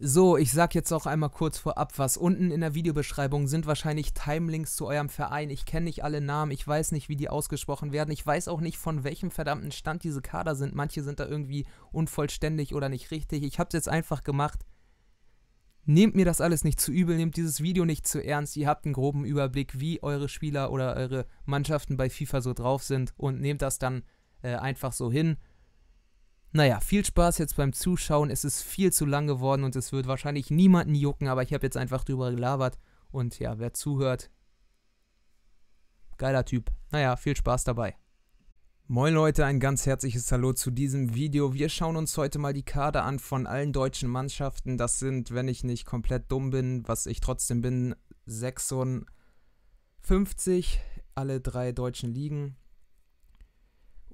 So, ich sag jetzt auch einmal kurz vorab was. Unten in der Videobeschreibung sind wahrscheinlich Timelinks zu eurem Verein. Ich kenne nicht alle Namen, ich weiß nicht, wie die ausgesprochen werden. Ich weiß auch nicht, von welchem verdammten Stand diese Kader sind. Manche sind da irgendwie unvollständig oder nicht richtig. Ich habe es jetzt einfach gemacht. Nehmt mir das alles nicht zu übel, nehmt dieses Video nicht zu ernst. Ihr habt einen groben Überblick, wie eure Spieler oder eure Mannschaften bei FIFA so drauf sind und nehmt das dann äh, einfach so hin. Naja, viel Spaß jetzt beim Zuschauen. Es ist viel zu lang geworden und es wird wahrscheinlich niemanden jucken, aber ich habe jetzt einfach drüber gelabert. Und ja, wer zuhört, geiler Typ. Naja, viel Spaß dabei. Moin Leute, ein ganz herzliches Hallo zu diesem Video. Wir schauen uns heute mal die Kader an von allen deutschen Mannschaften. Das sind, wenn ich nicht komplett dumm bin, was ich trotzdem bin, 56, alle drei deutschen Ligen.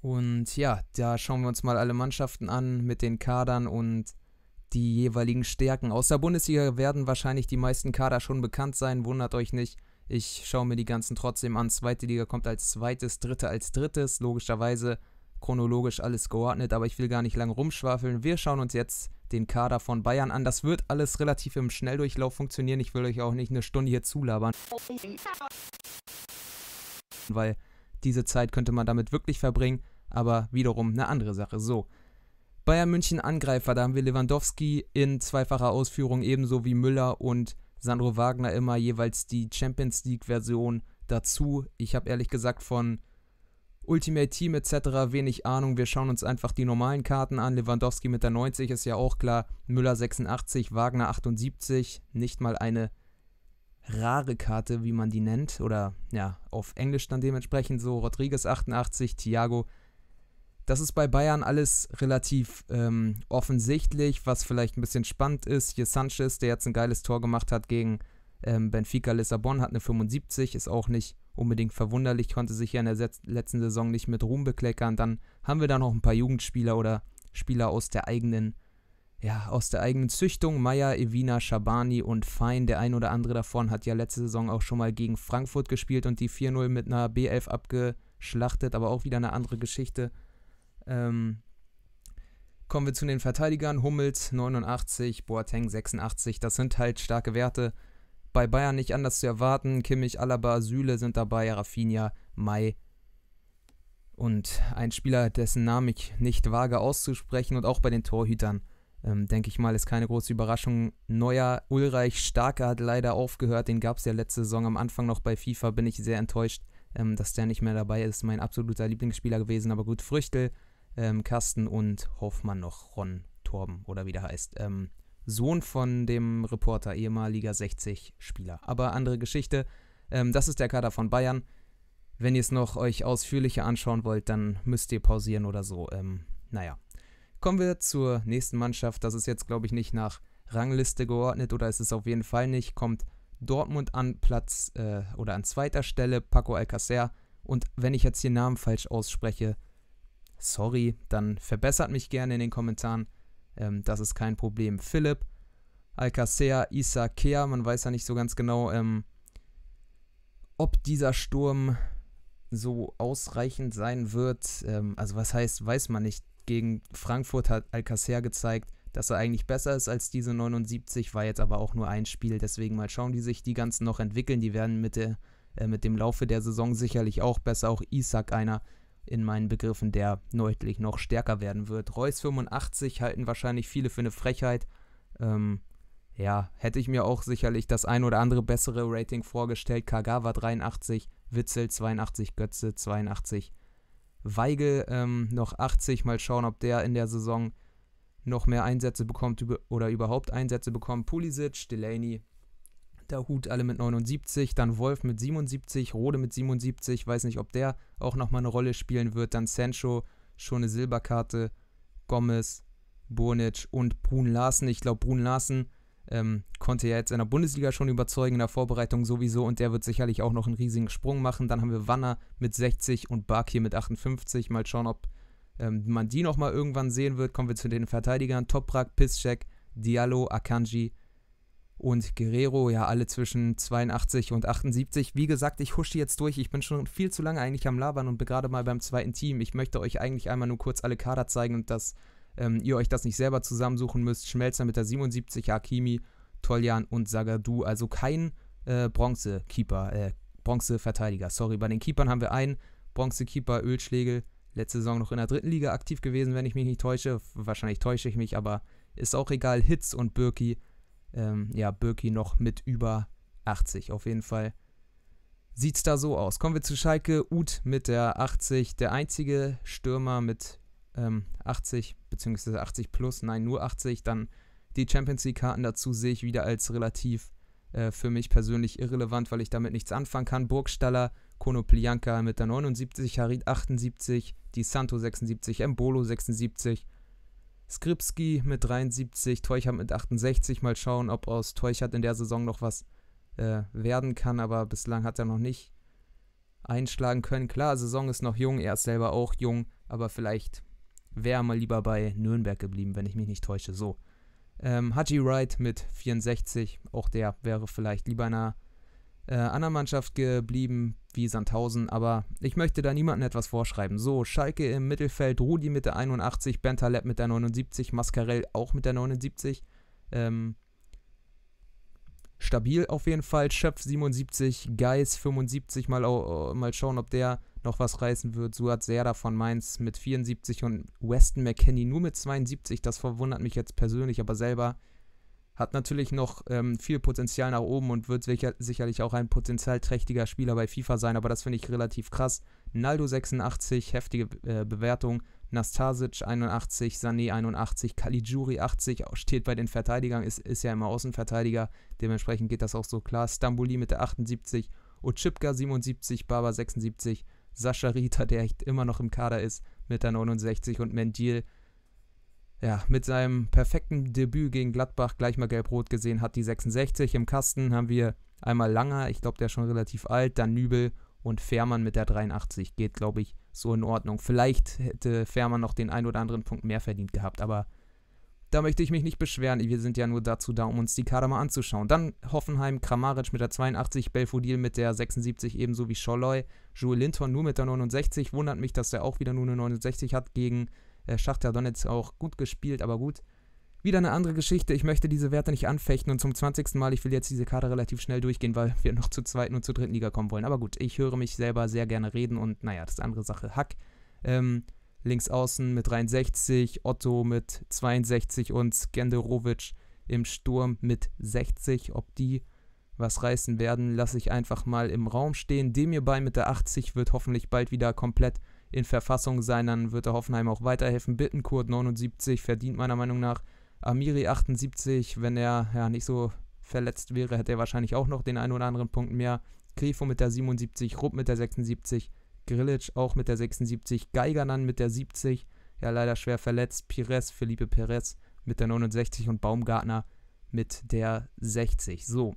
Und ja, da schauen wir uns mal alle Mannschaften an mit den Kadern und die jeweiligen Stärken. Aus der Bundesliga werden wahrscheinlich die meisten Kader schon bekannt sein, wundert euch nicht. Ich schaue mir die ganzen trotzdem an. Zweite Liga kommt als zweites, dritte als drittes, logischerweise chronologisch alles geordnet, aber ich will gar nicht lange rumschwafeln. Wir schauen uns jetzt den Kader von Bayern an. Das wird alles relativ im Schnelldurchlauf funktionieren. Ich will euch auch nicht eine Stunde hier zulabern. Weil diese Zeit könnte man damit wirklich verbringen aber wiederum eine andere Sache. So. Bayern München Angreifer, da haben wir Lewandowski in zweifacher Ausführung ebenso wie Müller und Sandro Wagner immer jeweils die Champions League Version dazu. Ich habe ehrlich gesagt von Ultimate Team etc. wenig Ahnung. Wir schauen uns einfach die normalen Karten an. Lewandowski mit der 90 ist ja auch klar. Müller 86, Wagner 78. Nicht mal eine rare Karte, wie man die nennt. Oder ja, auf Englisch dann dementsprechend so. Rodriguez 88, Thiago 88. Das ist bei Bayern alles relativ ähm, offensichtlich, was vielleicht ein bisschen spannend ist. Hier Sanchez, der jetzt ein geiles Tor gemacht hat gegen ähm, Benfica Lissabon, hat eine 75, ist auch nicht unbedingt verwunderlich, konnte sich ja in der letzten Saison nicht mit Ruhm bekleckern. Dann haben wir da noch ein paar Jugendspieler oder Spieler aus der eigenen, ja, aus der eigenen Züchtung. Meier, Evina, Schabani und Fein. Der ein oder andere davon hat ja letzte Saison auch schon mal gegen Frankfurt gespielt und die 4-0 mit einer B11 abgeschlachtet, aber auch wieder eine andere Geschichte. Ähm, kommen wir zu den Verteidigern. Hummels 89, Boateng 86. Das sind halt starke Werte. Bei Bayern nicht anders zu erwarten. Kimmich, Alaba, Süle sind dabei. Rafinha, Mai. Und ein Spieler, dessen Namen ich nicht wage auszusprechen. Und auch bei den Torhütern, ähm, denke ich mal, ist keine große Überraschung. Neuer Ulreich Starke hat leider aufgehört. Den gab es ja letzte Saison am Anfang noch bei FIFA. Bin ich sehr enttäuscht, ähm, dass der nicht mehr dabei ist. Mein absoluter Lieblingsspieler gewesen. Aber gut, Früchtel ähm, Carsten und Hoffmann noch, Ron Torben oder wie der heißt. Ähm, Sohn von dem Reporter, ehemaliger 60-Spieler. Aber andere Geschichte. Ähm, das ist der Kader von Bayern. Wenn ihr es noch euch ausführlicher anschauen wollt, dann müsst ihr pausieren oder so. Ähm, naja. Kommen wir zur nächsten Mannschaft. Das ist jetzt, glaube ich, nicht nach Rangliste geordnet oder ist es auf jeden Fall nicht. Kommt Dortmund an Platz äh, oder an zweiter Stelle, Paco Alcacer. Und wenn ich jetzt hier Namen falsch ausspreche, sorry, dann verbessert mich gerne in den Kommentaren. Ähm, das ist kein Problem. Philipp, Alcacea, Issa, Kea, man weiß ja nicht so ganz genau, ähm, ob dieser Sturm so ausreichend sein wird. Ähm, also was heißt, weiß man nicht. Gegen Frankfurt hat Alcacer gezeigt, dass er eigentlich besser ist als diese 79, war jetzt aber auch nur ein Spiel. Deswegen mal schauen, wie sich die ganzen noch entwickeln. Die werden mit, der, äh, mit dem Laufe der Saison sicherlich auch besser. Auch Isaac einer, in meinen Begriffen, der deutlich noch stärker werden wird. Reus 85 halten wahrscheinlich viele für eine Frechheit. Ähm, ja, hätte ich mir auch sicherlich das ein oder andere bessere Rating vorgestellt. Kagawa 83, Witzel 82, Götze 82, Weigel ähm, noch 80. Mal schauen, ob der in der Saison noch mehr Einsätze bekommt oder überhaupt Einsätze bekommt. Pulisic, Delaney, der alle mit 79, dann Wolf mit 77, Rode mit 77, weiß nicht, ob der auch nochmal eine Rolle spielen wird, dann Sancho, schon eine Silberkarte, Gomez, Burnic und Brun Larsen. Ich glaube, Brun Larsen ähm, konnte ja jetzt in der Bundesliga schon überzeugen, in der Vorbereitung sowieso und der wird sicherlich auch noch einen riesigen Sprung machen. Dann haben wir Wanner mit 60 und Bark hier mit 58. Mal schauen, ob ähm, man die nochmal irgendwann sehen wird. Kommen wir zu den Verteidigern. Toprak, Piszczek, Diallo, Akanji, und Guerrero ja alle zwischen 82 und 78. Wie gesagt, ich husche jetzt durch. Ich bin schon viel zu lange eigentlich am Labern und bin gerade mal beim zweiten Team. Ich möchte euch eigentlich einmal nur kurz alle Kader zeigen und dass ähm, ihr euch das nicht selber zusammensuchen müsst. Schmelzer mit der 77, Hakimi, Toljan und Sagadu. Also kein äh, Bronze-Keeper, äh, Bronze-Verteidiger. Sorry, bei den Keepern haben wir einen Bronze-Keeper, Ölschlegel. Letzte Saison noch in der dritten Liga aktiv gewesen, wenn ich mich nicht täusche. Wahrscheinlich täusche ich mich, aber ist auch egal. Hitz und Birki ähm, ja, Birki noch mit über 80. Auf jeden Fall sieht es da so aus. Kommen wir zu Schalke. Uth mit der 80, der einzige Stürmer mit ähm, 80, bzw. 80 plus, nein, nur 80. Dann die Champions League-Karten dazu sehe ich wieder als relativ äh, für mich persönlich irrelevant, weil ich damit nichts anfangen kann. Burgstaller, Konoplianka mit der 79, Harit 78, die Santo 76, Embolo 76, Skripski mit 73, Teuchert mit 68. Mal schauen, ob aus Teuchert in der Saison noch was äh, werden kann, aber bislang hat er noch nicht einschlagen können. Klar, Saison ist noch jung, er ist selber auch jung, aber vielleicht wäre er mal lieber bei Nürnberg geblieben, wenn ich mich nicht täusche. So. Ähm, Haji Wright mit 64, auch der wäre vielleicht lieber in einer äh, anderer Mannschaft geblieben, wie Sandhausen, aber ich möchte da niemandem etwas vorschreiben. So, Schalke im Mittelfeld, Rudi mit der 81, Bentaleb mit der 79, Mascarell auch mit der 79. Ähm, stabil auf jeden Fall. Schöpf 77, Geis 75, mal, uh, mal schauen, ob der noch was reißen wird. Suat Serda von Mainz mit 74 und Weston McKenney nur mit 72. Das verwundert mich jetzt persönlich, aber selber hat natürlich noch ähm, viel Potenzial nach oben und wird sicher, sicherlich auch ein potenzialträchtiger Spieler bei FIFA sein, aber das finde ich relativ krass. Naldo 86, heftige äh, Bewertung. Nastasic 81, Sané 81, Caligiuri 80, steht bei den Verteidigern, ist, ist ja immer Außenverteidiger, dementsprechend geht das auch so klar. Stambuli mit der 78, Ochipka 77, Baba 76, Sascha Rita, der echt immer noch im Kader ist, mit der 69 und Mendil ja, mit seinem perfekten Debüt gegen Gladbach gleich mal gelb-rot gesehen hat. Die 66 im Kasten haben wir einmal Langer, ich glaube, der ist schon relativ alt, dann Nübel und Fährmann mit der 83. Geht, glaube ich, so in Ordnung. Vielleicht hätte Fährmann noch den einen oder anderen Punkt mehr verdient gehabt, aber da möchte ich mich nicht beschweren. Wir sind ja nur dazu da, um uns die Kader mal anzuschauen. Dann Hoffenheim, Kramaric mit der 82, Belfodil mit der 76, ebenso wie Scholloy. Joel Linton nur mit der 69. Wundert mich, dass der auch wieder nur eine 69 hat gegen äh, Schachter Donetsk auch gut gespielt, aber gut. Wieder eine andere Geschichte. Ich möchte diese Werte nicht anfechten und zum 20. Mal, ich will jetzt diese Karte relativ schnell durchgehen, weil wir noch zur zweiten und zur dritten Liga kommen wollen. Aber gut, ich höre mich selber sehr gerne reden und naja, das ist eine andere Sache. Hack. Ähm, links außen mit 63, Otto mit 62 und Skenderovic im Sturm mit 60. Ob die was reißen werden, lasse ich einfach mal im Raum stehen. Demir mit der 80 wird hoffentlich bald wieder komplett in Verfassung sein, dann wird der Hoffenheim auch weiterhelfen. Bittenkurt 79 verdient meiner Meinung nach. Amiri 78, wenn er ja nicht so verletzt wäre, hätte er wahrscheinlich auch noch den einen oder anderen Punkt mehr. Grifo mit der 77, Rupp mit der 76, Grillic auch mit der 76, Geiger dann mit der 70, ja leider schwer verletzt, Pires, Felipe Perez mit der 69 und Baumgartner mit der 60. So,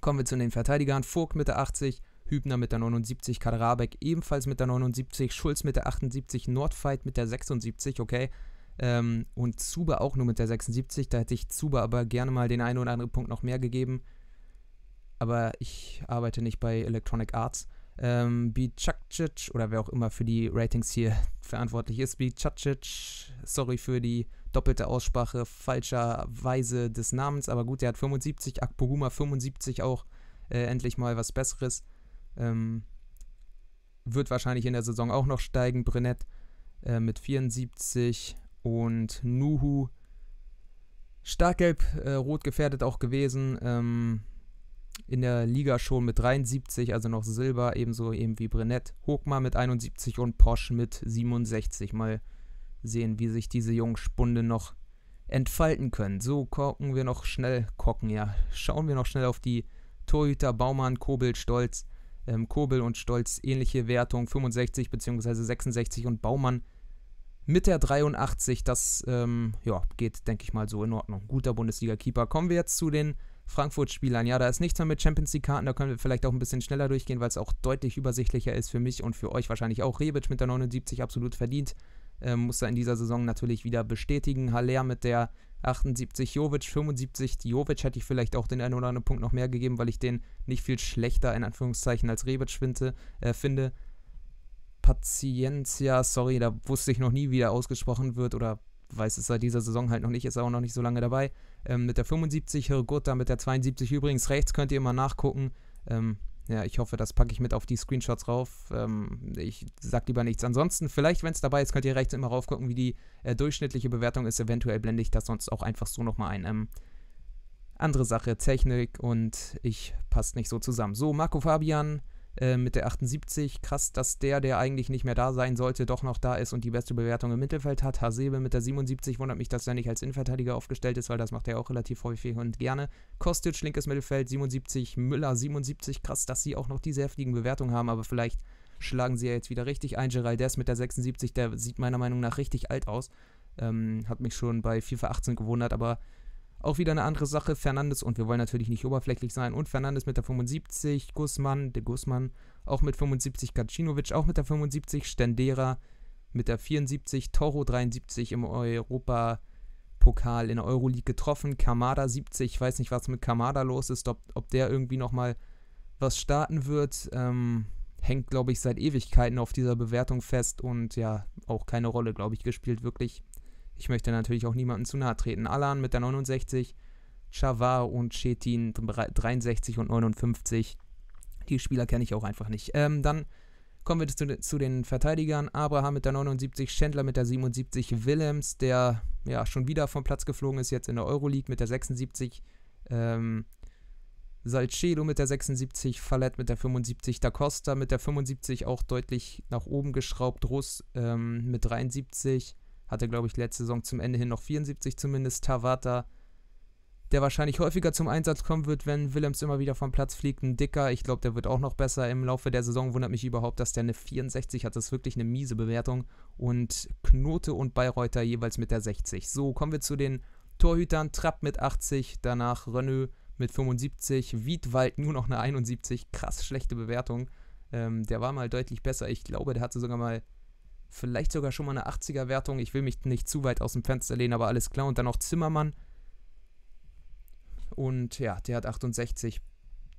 kommen wir zu den Verteidigern. Vogt mit der 80, Hübner mit der 79, Kaderabek ebenfalls mit der 79, Schulz mit der 78, Nordfight mit der 76, okay. Ähm, und Zuba auch nur mit der 76. Da hätte ich Zuba aber gerne mal den einen oder anderen Punkt noch mehr gegeben. Aber ich arbeite nicht bei Electronic Arts. Ähm, Bicakcic oder wer auch immer für die Ratings hier verantwortlich ist, Bicakcic, sorry für die doppelte Aussprache falscherweise des Namens, aber gut, der hat 75, Akpoguma 75 auch äh, endlich mal was Besseres. Ähm, wird wahrscheinlich in der Saison auch noch steigen. Brennett äh, mit 74 und Nuhu starkgelb äh, rot gefährdet auch gewesen. Ähm, in der Liga schon mit 73, also noch Silber, ebenso eben wie Brennett. Hochmar mit 71 und Porsche mit 67. Mal sehen, wie sich diese jungen Spunde noch entfalten können. So gucken wir noch schnell, gucken ja, schauen wir noch schnell auf die Torhüter Baumann, Kobel, Stolz ähm, Kobel und Stolz ähnliche Wertung, 65 bzw. 66 und Baumann mit der 83. Das ähm, ja, geht, denke ich mal, so in Ordnung. Guter Bundesliga-Keeper. Kommen wir jetzt zu den Frankfurt-Spielern. Ja, da ist nichts mehr mit Champions League-Karten. Da können wir vielleicht auch ein bisschen schneller durchgehen, weil es auch deutlich übersichtlicher ist für mich und für euch wahrscheinlich auch. Rebic mit der 79 absolut verdient. Ähm, muss er in dieser Saison natürlich wieder bestätigen. Haller mit der 78 Jovic, 75 Jovic hätte ich vielleicht auch den einen oder anderen Punkt noch mehr gegeben, weil ich den nicht viel schlechter in Anführungszeichen als Rebic finde. Äh, finde. Paciencia, sorry, da wusste ich noch nie, wie der ausgesprochen wird oder weiß es seit dieser Saison halt noch nicht, ist auch noch nicht so lange dabei. Ähm, mit der 75 Hirgutta, mit der 72 übrigens rechts, könnt ihr immer nachgucken. Ähm, ja, ich hoffe, das packe ich mit auf die Screenshots rauf. Ähm, ich sag lieber nichts. Ansonsten, vielleicht, wenn es dabei ist, könnt ihr rechts immer raufgucken, wie die äh, durchschnittliche Bewertung ist. Eventuell blende ich das sonst auch einfach so nochmal ein. Ähm, andere Sache, Technik und ich passt nicht so zusammen. So, Marco Fabian, äh, mit der 78. Krass, dass der, der eigentlich nicht mehr da sein sollte, doch noch da ist und die beste Bewertung im Mittelfeld hat. Hasebe mit der 77 wundert mich, dass er nicht als Innenverteidiger aufgestellt ist, weil das macht er auch relativ häufig und gerne. Kostic, linkes Mittelfeld, 77. Müller, 77. Krass, dass sie auch noch diese heftigen Bewertungen haben, aber vielleicht schlagen sie ja jetzt wieder richtig ein. Geraldes mit der 76, der sieht meiner Meinung nach richtig alt aus. Ähm, hat mich schon bei FIFA 18 gewundert, aber auch wieder eine andere Sache, Fernandes, und wir wollen natürlich nicht oberflächlich sein, und Fernandes mit der 75, Guzman, de Guzman auch mit 75, Kacinovic auch mit der 75, Stendera mit der 74, Toro 73 im Europapokal in der Euroleague getroffen, Kamada 70, ich weiß nicht, was mit Kamada los ist, ob, ob der irgendwie nochmal was starten wird, ähm, hängt, glaube ich, seit Ewigkeiten auf dieser Bewertung fest und ja, auch keine Rolle, glaube ich, gespielt, wirklich ich möchte natürlich auch niemandem zu nahe treten. Alan mit der 69, Chavar und Chetin 63 und 59. Die Spieler kenne ich auch einfach nicht. Ähm, dann kommen wir zu, zu, den Verteidigern. Abraham mit der 79, Schändler mit der 77, Willems, der ja schon wieder vom Platz geflogen ist, jetzt in der Euroleague mit der 76. Ähm, Salcedo mit der 76, Fallett mit der 75, Da Costa mit der 75 auch deutlich nach oben geschraubt, Russ ähm, mit 73, hatte, glaube ich, letzte Saison zum Ende hin noch 74 zumindest. Tawata, der wahrscheinlich häufiger zum Einsatz kommen wird, wenn Willems immer wieder vom Platz fliegt. Ein Dicker, ich glaube, der wird auch noch besser im Laufe der Saison. Wundert mich überhaupt, dass der eine 64 hat. Das ist wirklich eine miese Bewertung. Und Knote und Bayreuther jeweils mit der 60. So, kommen wir zu den Torhütern. Trapp mit 80, danach Renault mit 75, Wiedwald nur noch eine 71. Krass schlechte Bewertung. Ähm, der war mal deutlich besser. Ich glaube, der hatte sogar mal vielleicht sogar schon mal eine 80er-Wertung. Ich will mich nicht zu weit aus dem Fenster lehnen, aber alles klar. Und dann noch Zimmermann. Und ja, der hat 68.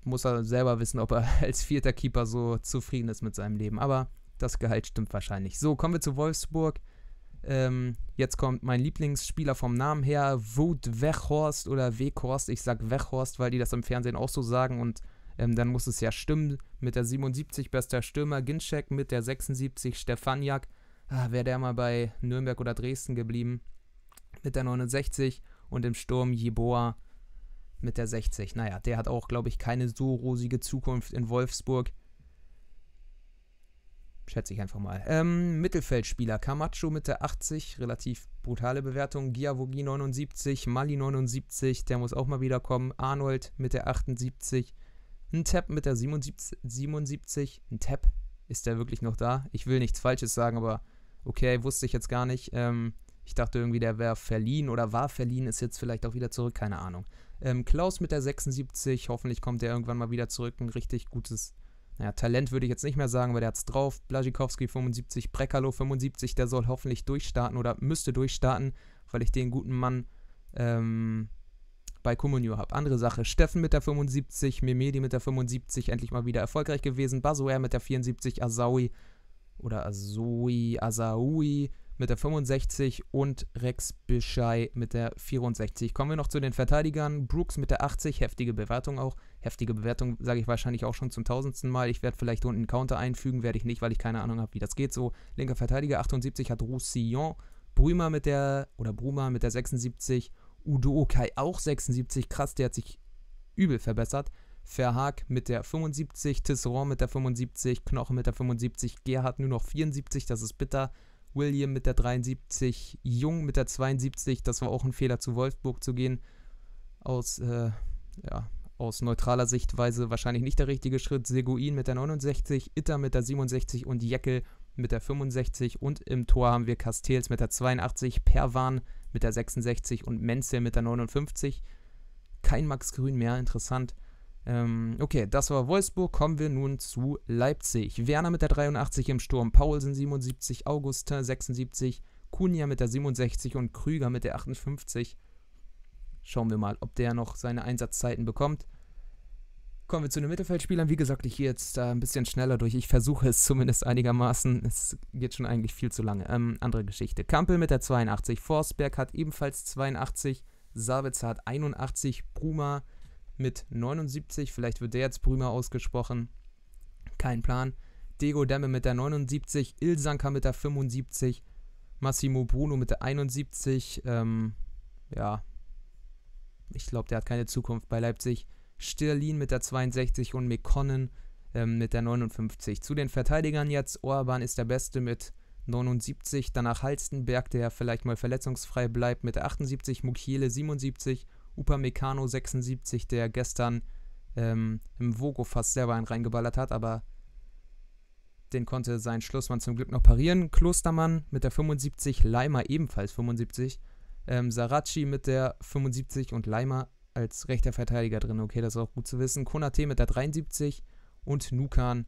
Muss er selber wissen, ob er als vierter Keeper so zufrieden ist mit seinem Leben. Aber das Gehalt stimmt wahrscheinlich. So, kommen wir zu Wolfsburg. Ähm, jetzt kommt mein Lieblingsspieler vom Namen her, Wout Weghorst oder Weghorst. Ich sag Weghorst, weil die das im Fernsehen auch so sagen und ähm, dann muss es ja stimmen. Mit der 77 bester Stürmer Ginczek, mit der 76 Stefaniak, ah, wäre der mal bei Nürnberg oder Dresden geblieben mit der 69 und im Sturm Jeboa mit der 60. Naja, der hat auch, glaube ich, keine so rosige Zukunft in Wolfsburg. Schätze ich einfach mal. Ähm, Mittelfeldspieler Camacho mit der 80, relativ brutale Bewertung. Giavogi 79, Mali 79, der muss auch mal wiederkommen. Arnold mit der 78, ein Tap mit der 77, 77. ein Tap ist der wirklich noch da? Ich will nichts Falsches sagen, aber okay, wusste ich jetzt gar nicht. Ähm, ich dachte irgendwie, der wäre verliehen oder war verliehen, ist jetzt vielleicht auch wieder zurück, keine Ahnung. Ähm, Klaus mit der 76, hoffentlich kommt der irgendwann mal wieder zurück. Ein richtig gutes, naja, Talent würde ich jetzt nicht mehr sagen, weil der hat es drauf. Blasikowski 75, Brekalo 75, der soll hoffentlich durchstarten oder müsste durchstarten, weil ich den guten Mann ähm, bei Comunio habe. Andere Sache, Steffen mit der 75, Memedi mit der 75, endlich mal wieder erfolgreich gewesen, Basuer mit der 74, Asawi oder Azui, Asaui mit der 65 und Rex Bischei mit der 64. Kommen wir noch zu den Verteidigern. Brooks mit der 80, heftige Bewertung auch. Heftige Bewertung sage ich wahrscheinlich auch schon zum tausendsten Mal. Ich werde vielleicht unten einen Counter einfügen, werde ich nicht, weil ich keine Ahnung habe, wie das geht so. Linker Verteidiger 78 hat Roussillon. Brümer mit der, oder Bruma mit der 76. Udo Okai auch 76. Krass, der hat sich übel verbessert. Verhaag mit der 75, Tisserand mit der 75, Knochen mit der 75, Gerhard nur noch 74, das ist bitter. William mit der 73, Jung mit der 72, das war auch ein Fehler zu Wolfsburg zu gehen. Aus, äh, ja, aus neutraler Sichtweise wahrscheinlich nicht der richtige Schritt. Seguin mit der 69, Itter mit der 67 und Jeckel mit der 65. Und im Tor haben wir Castells mit der 82, Perwan mit der 66 und Menzel mit der 59. Kein Max Grün mehr, interessant. Ähm, okay, das war Wolfsburg. Kommen wir nun zu Leipzig. Werner mit der 83 im Sturm, Paulsen 77, Augustin 76, Kunja mit der 67 und Krüger mit der 58. Schauen wir mal, ob der noch seine Einsatzzeiten bekommt. Kommen wir zu den Mittelfeldspielern. Wie gesagt, ich gehe jetzt da ein bisschen schneller durch. Ich versuche es zumindest einigermaßen. Es geht schon eigentlich viel zu lange. Ähm, andere Geschichte. Kampel mit der 82. Forsberg hat ebenfalls 82. Sabitzer hat 81. Bruma mit 79. Vielleicht wird der jetzt Brümer ausgesprochen. Kein Plan. Dego Demme mit der 79, Ilsanka mit der 75, Massimo Bruno mit der 71. Ähm, ja, ich glaube, der hat keine Zukunft bei Leipzig. Stirlin mit der 62 und Mekonnen ähm, mit der 59. Zu den Verteidigern jetzt. Orban ist der Beste mit 79. Danach Halstenberg, der vielleicht mal verletzungsfrei bleibt, mit der 78. Mukiele 77. Upamecano 76, der gestern ähm, im Vogo fast selber einen reingeballert hat, aber den konnte sein Schlussmann zum Glück noch parieren. Klostermann mit der 75, Leimer ebenfalls 75, ähm, Saracchi mit der 75 und Leimer als rechter Verteidiger drin. Okay, das ist auch gut zu wissen. Konate mit der 73 und Nukan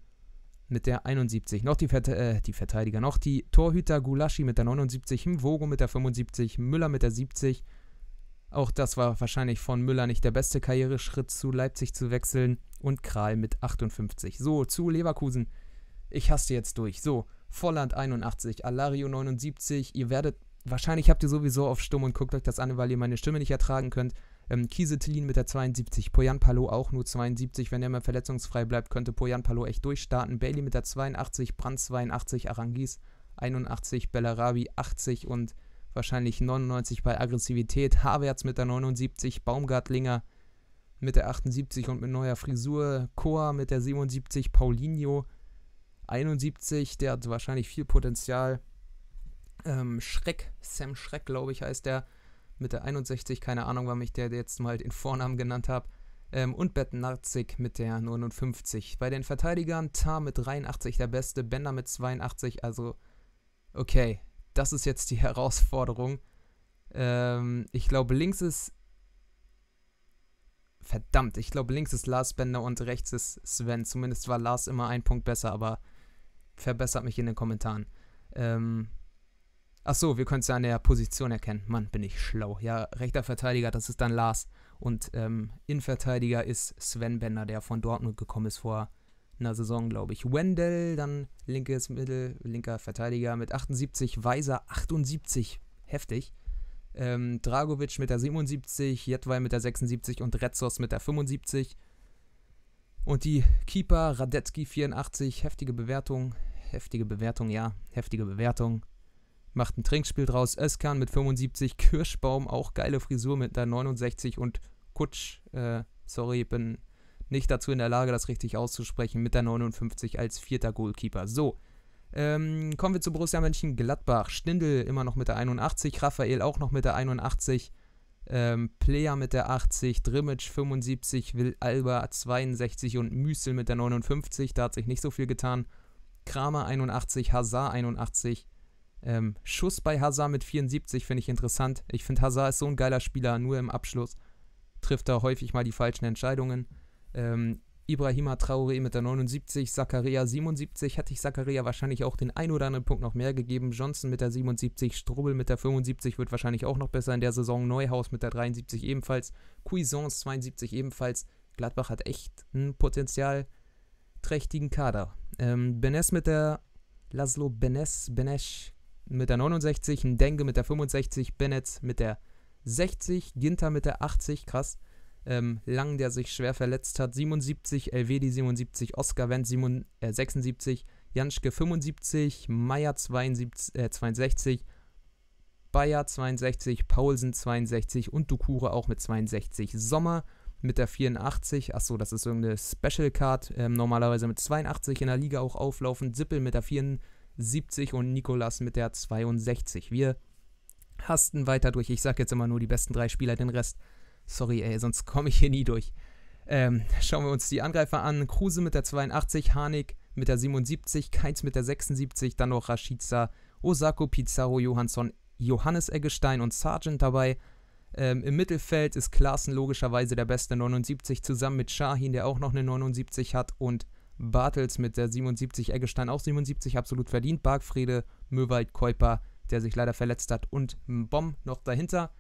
mit der 71. Noch die, Verte äh, die Verteidiger, noch die Torhüter Gulaschi mit der 79, Mvogo mit der 75, Müller mit der 70, auch das war wahrscheinlich von Müller nicht der beste Karriereschritt, zu Leipzig zu wechseln. Und Kral mit 58. So, zu Leverkusen. Ich hasse jetzt durch. So, Volland 81, Alario 79. Ihr werdet, wahrscheinlich habt ihr sowieso auf Stumm und guckt euch das an, weil ihr meine Stimme nicht ertragen könnt. Ähm, Kiesetelin mit der 72, Poyan Palo auch nur 72. Wenn er mal verletzungsfrei bleibt, könnte Poyan Palo echt durchstarten. Bailey mit der 82, Brand 82, Arangis 81, Bellarabi 80 und wahrscheinlich 99 bei Aggressivität, Havertz mit der 79, Baumgartlinger mit der 78 und mit neuer Frisur, Chor mit der 77, Paulinho 71, der hat wahrscheinlich viel Potenzial. Ähm, Schreck, Sam Schreck, glaube ich, heißt der, mit der 61, keine Ahnung, warum ich der jetzt mal den Vornamen genannt habe. Ähm, und Bettnarzik mit der 59. Bei den Verteidigern Tar mit 83 der Beste, Bender mit 82, also okay, das ist jetzt die Herausforderung. Ähm, ich glaube, links ist. Verdammt, ich glaube, links ist Lars Bender und rechts ist Sven. Zumindest war Lars immer ein Punkt besser, aber verbessert mich in den Kommentaren. Ähm, ach so, wir können es ja an der Position erkennen. Mann, bin ich schlau. Ja, rechter Verteidiger, das ist dann Lars. Und ähm, Innenverteidiger ist Sven Bender, der von Dortmund gekommen ist vor einer Saison, glaube ich. Wendell, dann linkes Mittel, linker Verteidiger mit 78, Weiser 78, heftig. Ähm, Dragovic mit der 77, Jedwai mit der 76 und Retzos mit der 75. Und die Keeper, Radetzky 84, heftige Bewertung, heftige Bewertung, ja, heftige Bewertung. Macht ein Trinkspiel draus. Özkan mit 75, Kirschbaum, auch geile Frisur mit der 69 und Kutsch, äh, sorry, bin nicht dazu in der Lage, das richtig auszusprechen, mit der 59 als vierter Goalkeeper. So, ähm, kommen wir zu Borussia Mönchengladbach. Stindl immer noch mit der 81, Raphael auch noch mit der 81, ähm, Player mit der 80, Drimmitsch 75, Will Alba 62 und Müsel mit der 59. Da hat sich nicht so viel getan. Kramer 81, Hazard 81. Ähm, Schuss bei Hazard mit 74 finde ich interessant. Ich finde Hazard ist so ein geiler Spieler, nur im Abschluss trifft er häufig mal die falschen Entscheidungen. Ähm, Ibrahima Traoré mit der 79, Zakaria 77, hätte ich Zakaria wahrscheinlich auch den ein oder anderen Punkt noch mehr gegeben. Johnson mit der 77, Strubel mit der 75 wird wahrscheinlich auch noch besser in der Saison. Neuhaus mit der 73 ebenfalls, Cuisance 72 ebenfalls. Gladbach hat echt einen Potenzial, trächtigen Kader. Ähm, Benes mit der Laszlo Benes, Benesch mit der 69, Ndenge mit der 65, Bennett mit der 60, Ginter mit der 80, krass, ähm, Lang, der sich schwer verletzt hat, 77, Elvedi 77, Oscar Wendt 7, äh, 76, Janschke 75, Meier 72, äh, 62, Bayer 62, Paulsen 62 und Dukure auch mit 62. Sommer mit der 84, achso, das ist irgendeine Special Card, ähm, normalerweise mit 82 in der Liga auch auflaufen, Sippel mit der 74 und Nikolas mit der 62. Wir hasten weiter durch, ich sage jetzt immer nur die besten drei Spieler, den Rest Sorry, ey, sonst komme ich hier nie durch. Ähm, schauen wir uns die Angreifer an. Kruse mit der 82, Harnik mit der 77, Keins mit der 76, dann noch Rashica, Osako, Pizarro, Johansson, Johannes Eggestein und Sargent dabei. Ähm, Im Mittelfeld ist Klaassen logischerweise der beste 79 zusammen mit Shahin, der auch noch eine 79 hat und Bartels mit der 77, Eggestein auch 77, absolut verdient. Bargfrede, Möwald, Keuper, der sich leider verletzt hat und Bomb noch dahinter.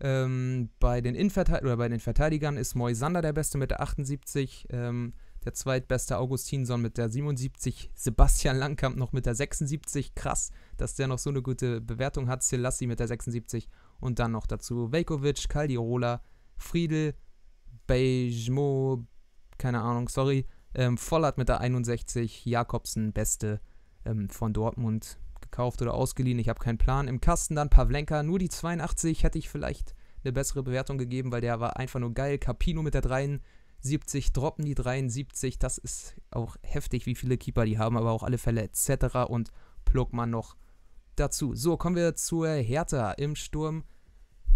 Ähm, bei, den oder bei den Verteidigern ist Moisander der Beste mit der 78, ähm, der zweitbeste Augustinson mit der 77, Sebastian Langkamp noch mit der 76. Krass, dass der noch so eine gute Bewertung hat. Selassie mit der 76 und dann noch dazu Velkovic, Caldirola, Friedel, Bejmo, keine Ahnung, sorry, ähm, Vollert mit der 61, Jakobsen, Beste ähm, von Dortmund gekauft oder ausgeliehen. Ich habe keinen Plan. Im Kasten dann Pavlenka, nur die 82 hätte ich vielleicht eine bessere Bewertung gegeben, weil der war einfach nur geil. Capino mit der 73, droppen die 73. Das ist auch heftig, wie viele Keeper die haben, aber auch alle Fälle etc. Und Plugmann noch dazu. So, kommen wir zur Hertha im Sturm.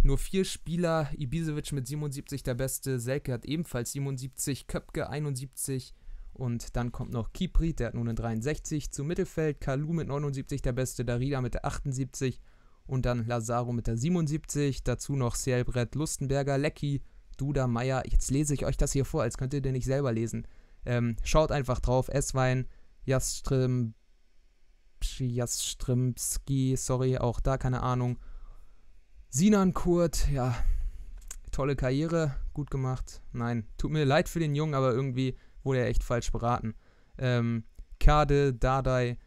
Nur vier Spieler, Ibisevic mit 77 der Beste, Selke hat ebenfalls 77, Köpke 71, und dann kommt noch Kipri, der hat nun eine 63 zu Mittelfeld, Kalu mit 79 der Beste, Darida mit der 78 und dann Lazaro mit der 77, dazu noch Cielbrett, Lustenberger, Lecky, Duda, Meier. Jetzt lese ich euch das hier vor, als könnt ihr den nicht selber lesen. Ähm, schaut einfach drauf, Esswein, Jastrim, Jastrimski, sorry, auch da keine Ahnung. Sinan Kurt, ja, tolle Karriere, gut gemacht. Nein, tut mir leid für den Jungen, aber irgendwie wurde er echt falsch beraten. Ähm, Kade, Dadai,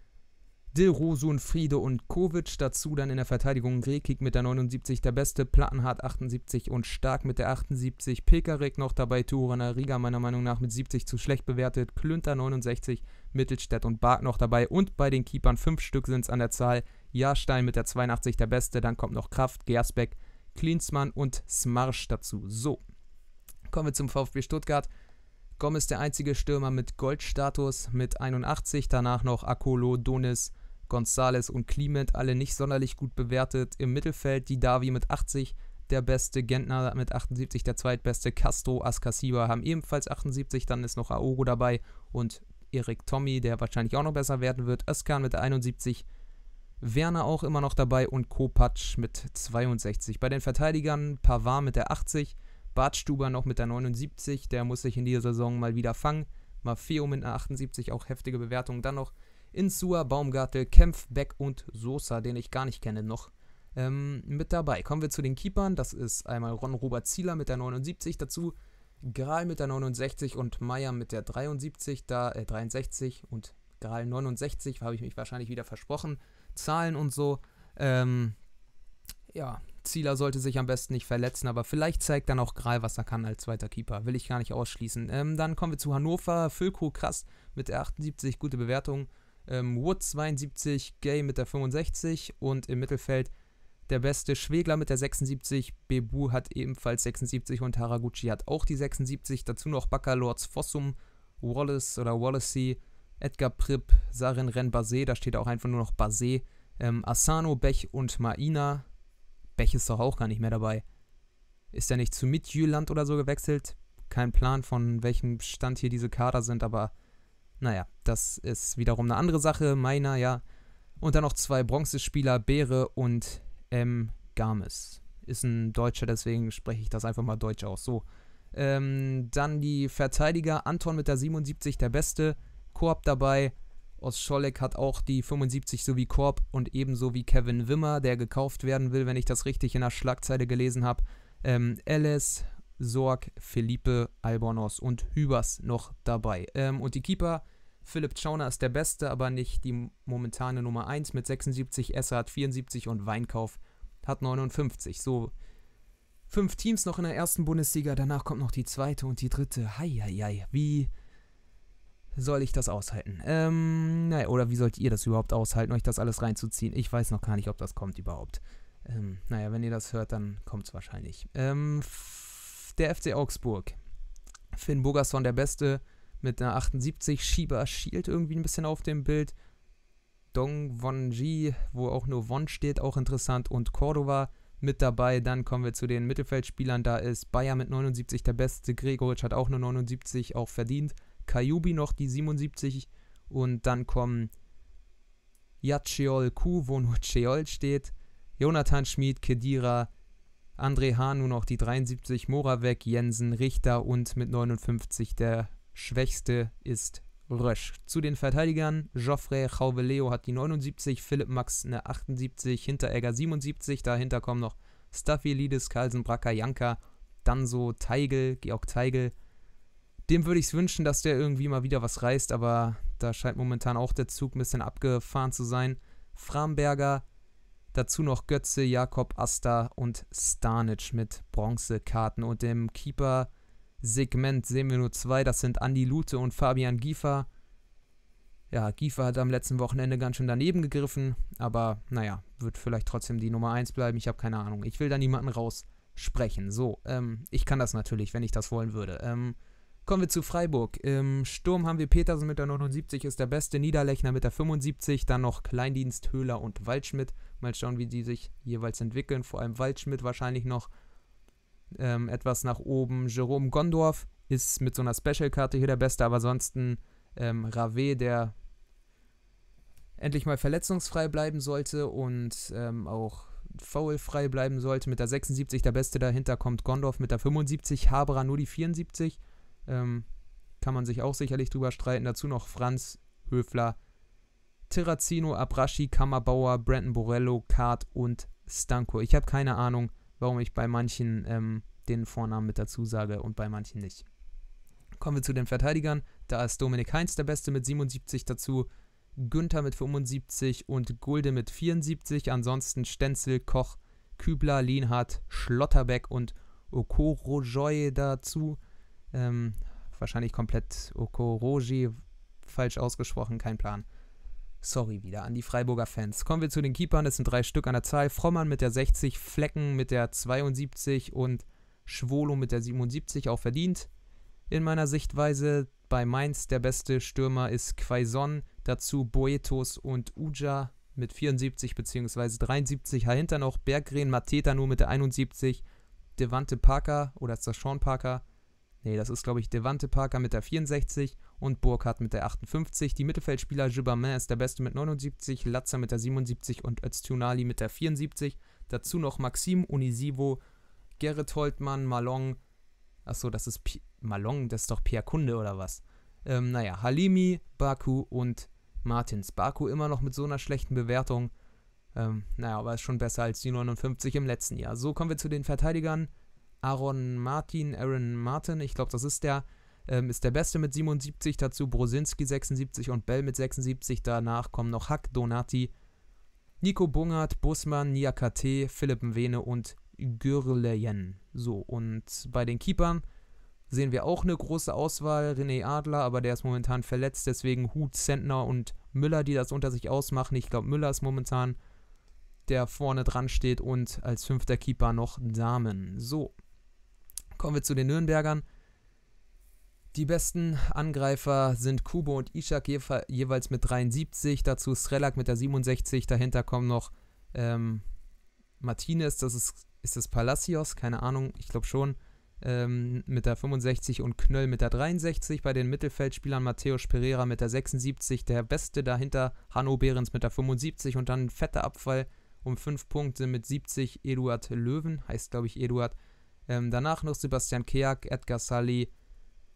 Dilrosun, Friede und Kovic. Dazu dann in der Verteidigung Rekik mit der 79 der Beste, Plattenhardt 78 und Stark mit der 78. Pekarek noch dabei, Turana Riga meiner Meinung nach mit 70 zu schlecht bewertet, Klünter 69, Mittelstädt und Bark noch dabei und bei den Keepern 5 Stück sind es an der Zahl. Jahrstein mit der 82 der Beste, dann kommt noch Kraft, Gersbeck, Klinsmann und Smarsch dazu. So, kommen wir zum VfB Stuttgart. Gomez der einzige Stürmer mit Goldstatus mit 81, danach noch Akolo, Donis, Gonzales und Clement, alle nicht sonderlich gut bewertet. Im Mittelfeld die Davi mit 80, der beste, Gentner mit 78, der zweitbeste, Castro, Askasiba haben ebenfalls 78, dann ist noch Aogo dabei und Erik Tommy, der wahrscheinlich auch noch besser werden wird, Özkan mit 71, Werner auch immer noch dabei und Kopacz mit 62. Bei den Verteidigern Pavard mit der 80, Bartstuber noch mit der 79, der muss sich in dieser Saison mal wieder fangen. Maffeo mit einer 78, auch heftige Bewertung. Dann noch Insua, Baumgartel, Kempf, Beck und Sosa, den ich gar nicht kenne noch, ähm, mit dabei. Kommen wir zu den Keepern. Das ist einmal Ron Robert Zieler mit der 79 dazu, Gral mit der 69 und Meier mit der 73, da, äh, 63 und Gral 69, habe ich mich wahrscheinlich wieder versprochen. Zahlen und so. Ähm, ja, Zieler sollte sich am besten nicht verletzen, aber vielleicht zeigt dann auch Gral, was er kann als zweiter Keeper. Will ich gar nicht ausschließen. Ähm, dann kommen wir zu Hannover. Fülko krass mit der 78, gute Bewertung. Ähm, Wood 72, Gay mit der 65 und im Mittelfeld der beste Schwegler mit der 76. Bebu hat ebenfalls 76 und Haraguchi hat auch die 76. Dazu noch Baccalords Fossum, Wallace oder Wallacey, Edgar Pripp, Sarin Ren Basé, da steht auch einfach nur noch Basé. Ähm, Asano, Bech und Maina Bech ist doch auch gar nicht mehr dabei. Ist er nicht zu Midjylland oder so gewechselt? Kein Plan, von welchem Stand hier diese Kader sind, aber naja, das ist wiederum eine andere Sache. Meiner, ja. Und dann noch zwei Bronzespieler, Beere und M. Games. Ist ein Deutscher, deswegen spreche ich das einfach mal deutsch aus. So. Ähm, dann die Verteidiger, Anton mit der 77, der Beste. Koop dabei, Scholleck hat auch die 75 sowie Korb und ebenso wie Kevin Wimmer, der gekauft werden will, wenn ich das richtig in der Schlagzeile gelesen habe. Ähm, Sorg, Felipe, Albornoz und Hübers noch dabei. Ähm, und die Keeper, Philipp Schauner ist der Beste, aber nicht die momentane Nummer 1 mit 76, Esser hat 74 und Weinkauf hat 59. So, fünf Teams noch in der ersten Bundesliga, danach kommt noch die zweite und die dritte. Hei, hei, hei. Wie soll ich das aushalten? Ähm, naja, oder wie sollt ihr das überhaupt aushalten, euch das alles reinzuziehen? Ich weiß noch gar nicht, ob das kommt überhaupt. Ähm, naja, wenn ihr das hört, dann kommt es wahrscheinlich. Ähm, der FC Augsburg. Finn Bogerson der Beste mit einer 78. Schieber schielt irgendwie ein bisschen auf dem Bild. Dong Won Ji, wo auch nur Won steht, auch interessant. Und Cordova mit dabei. Dann kommen wir zu den Mittelfeldspielern. Da ist Bayer mit 79 der Beste. Gregoritsch hat auch nur 79, auch verdient. Kayubi noch die 77 und dann kommen Yachiol Ku, wo nur Cheol steht, Jonathan Schmid, Kedira, André Hahn nur noch die 73, Moravec, Jensen, Richter und mit 59 der schwächste ist Rösch. Zu den Verteidigern, Joffrey Chauveleo hat die 79, Philipp Max eine 78, Hinteregger 77, dahinter kommen noch Staffelidis, Carlsen, Bracker, Janka, Danso, Teigel, Georg Teigel, dem würde ich es wünschen, dass der irgendwie mal wieder was reißt, aber da scheint momentan auch der Zug ein bisschen abgefahren zu sein. Framberger, dazu noch Götze, Jakob, Asta und Stanic mit Bronzekarten. Und im Keeper-Segment sehen wir nur zwei, das sind Andi Lute und Fabian Giefer. Ja, Giefer hat am letzten Wochenende ganz schön daneben gegriffen, aber naja, wird vielleicht trotzdem die Nummer 1 bleiben. Ich habe keine Ahnung. Ich will da niemanden raussprechen. So, ähm, ich kann das natürlich, wenn ich das wollen würde. Ähm, Kommen wir zu Freiburg. Im Sturm haben wir Petersen mit der 79, ist der beste. Niederlechner mit der 75, dann noch Kleindienst, Höhler und Waldschmidt. Mal schauen, wie die sich jeweils entwickeln. Vor allem Waldschmidt wahrscheinlich noch ähm, etwas nach oben. Jerome Gondorf ist mit so einer Special-Karte hier der Beste, aber ansonsten ähm, Rave, der endlich mal verletzungsfrei bleiben sollte und ähm, auch foulfrei bleiben sollte. Mit der 76 der Beste dahinter kommt Gondorf mit der 75, Haberer nur die 74 ähm, kann man sich auch sicherlich drüber streiten. Dazu noch Franz Höfler, Terrazino, Abraschi, Kammerbauer, Brandon Borello, Kart und Stanko. Ich habe keine Ahnung, warum ich bei manchen ähm, den Vornamen mit dazu sage und bei manchen nicht. Kommen wir zu den Verteidigern. Da ist Dominik Heinz der Beste mit 77 dazu, Günther mit 75 und Gulde mit 74. Ansonsten Stenzel, Koch, Kübler, Lienhardt, Schlotterbeck und Okorojoy dazu. Ähm, wahrscheinlich komplett Okoroji falsch ausgesprochen, kein Plan. Sorry wieder an die Freiburger Fans. Kommen wir zu den Keepern, das sind drei Stück an der Zahl. Frommann mit der 60, Flecken mit der 72 und Schwolo mit der 77 auch verdient. In meiner Sichtweise bei Mainz der beste Stürmer ist Quaison, dazu Boetos und Uja mit 74 bzw. 73, dahinter noch Berggren, Mateta nur mit der 71, Devante Parker oder ist das Sean Parker Nee, das ist, glaube ich, Devante Parker mit der 64 und Burkhardt mit der 58. Die Mittelfeldspieler Gibberman ist der Beste mit 79, Latzer mit der 77 und Öztunali mit der 74. Dazu noch Maxim, Unisivo, Gerrit Holtmann, Malong. Achso, das ist P Malong, das ist doch Pierre Kunde oder was? Ähm, naja, Halimi, Baku und Martins. Baku immer noch mit so einer schlechten Bewertung. Ähm, naja, aber ist schon besser als die 59 im letzten Jahr. So kommen wir zu den Verteidigern. Aaron Martin, Aaron Martin, ich glaube, das ist der, ähm, ist der Beste mit 77, dazu Brosinski 76 und Bell mit 76, danach kommen noch Hack, Donati, Nico Bungert, Busmann, Niakate, Philipp Mwene und Gürlejen. So, und bei den Keepern sehen wir auch eine große Auswahl. René Adler, aber der ist momentan verletzt, deswegen Hut, Sentner und Müller, die das unter sich ausmachen. Ich glaube, Müller ist momentan der vorne dran steht und als fünfter Keeper noch Damen. So, Kommen wir zu den Nürnbergern. Die besten Angreifer sind Kubo und Ishak jeweils mit 73, dazu Srelak mit der 67, dahinter kommen noch ähm, Martinez, das ist, ist das Palacios, keine Ahnung, ich glaube schon, ähm, mit der 65 und Knöll mit der 63. Bei den Mittelfeldspielern Matthäus Pereira mit der 76, der Beste dahinter Hanno Behrens mit der 75 und dann ein fetter Abfall um 5 Punkte mit 70 Eduard Löwen, heißt glaube ich Eduard, ähm, danach noch Sebastian Keak, Edgar Sully,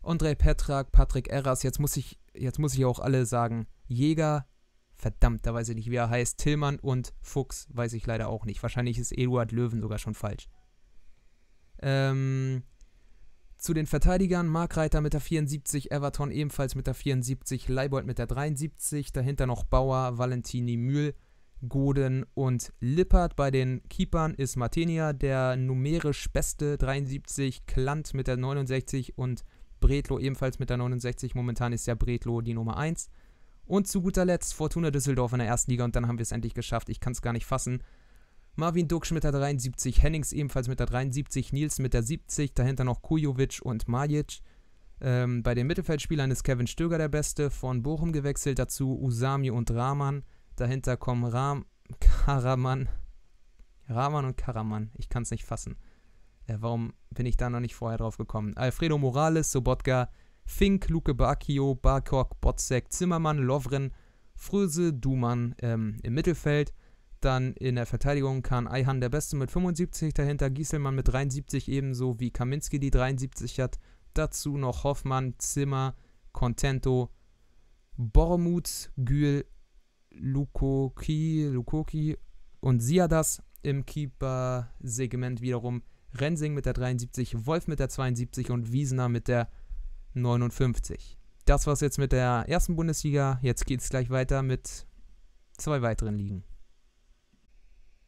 Andrei Petrak, Patrick Erras. Jetzt muss ich, jetzt muss ich auch alle sagen. Jäger, verdammt, da weiß ich nicht, wie er heißt. Tillmann und Fuchs weiß ich leider auch nicht. Wahrscheinlich ist Eduard Löwen sogar schon falsch. Ähm, zu den Verteidigern Mark Reiter mit der 74, Everton ebenfalls mit der 74, Leibold mit der 73, dahinter noch Bauer, Valentini, Mühl, Goden und Lippert. Bei den Keepern ist Martenia der numerisch beste 73, Klant mit der 69 und Bretlo ebenfalls mit der 69. Momentan ist ja Bretlo die Nummer 1. Und zu guter Letzt Fortuna Düsseldorf in der ersten Liga und dann haben wir es endlich geschafft. Ich kann es gar nicht fassen. Marvin Duksch mit der 73, Hennings ebenfalls mit der 73, Nils mit der 70, dahinter noch Kujovic und Majic. Ähm, bei den Mittelfeldspielern ist Kevin Stöger der Beste, von Bochum gewechselt, dazu Usami und Rahman. Dahinter kommen Ram, Karaman. Rahman und Karaman. Ich kann es nicht fassen. Äh, warum bin ich da noch nicht vorher drauf gekommen? Alfredo Morales, Sobotka, Fink, Luke Bakio, Barkok, Botzek, Zimmermann, Lovren, Fröse, Dumann ähm, im Mittelfeld. Dann in der Verteidigung kann Eihan der Beste mit 75, dahinter Gieselmann mit 73, ebenso wie Kaminski, die 73 hat. Dazu noch Hoffmann, Zimmer, Contento, Bormuth, Gül, Lukoki, Lukoki und Siadas. Im Keeper-Segment wiederum Rensing mit der 73, Wolf mit der 72 und Wiesner mit der 59. Das war's jetzt mit der ersten Bundesliga. Jetzt geht's gleich weiter mit zwei weiteren Ligen.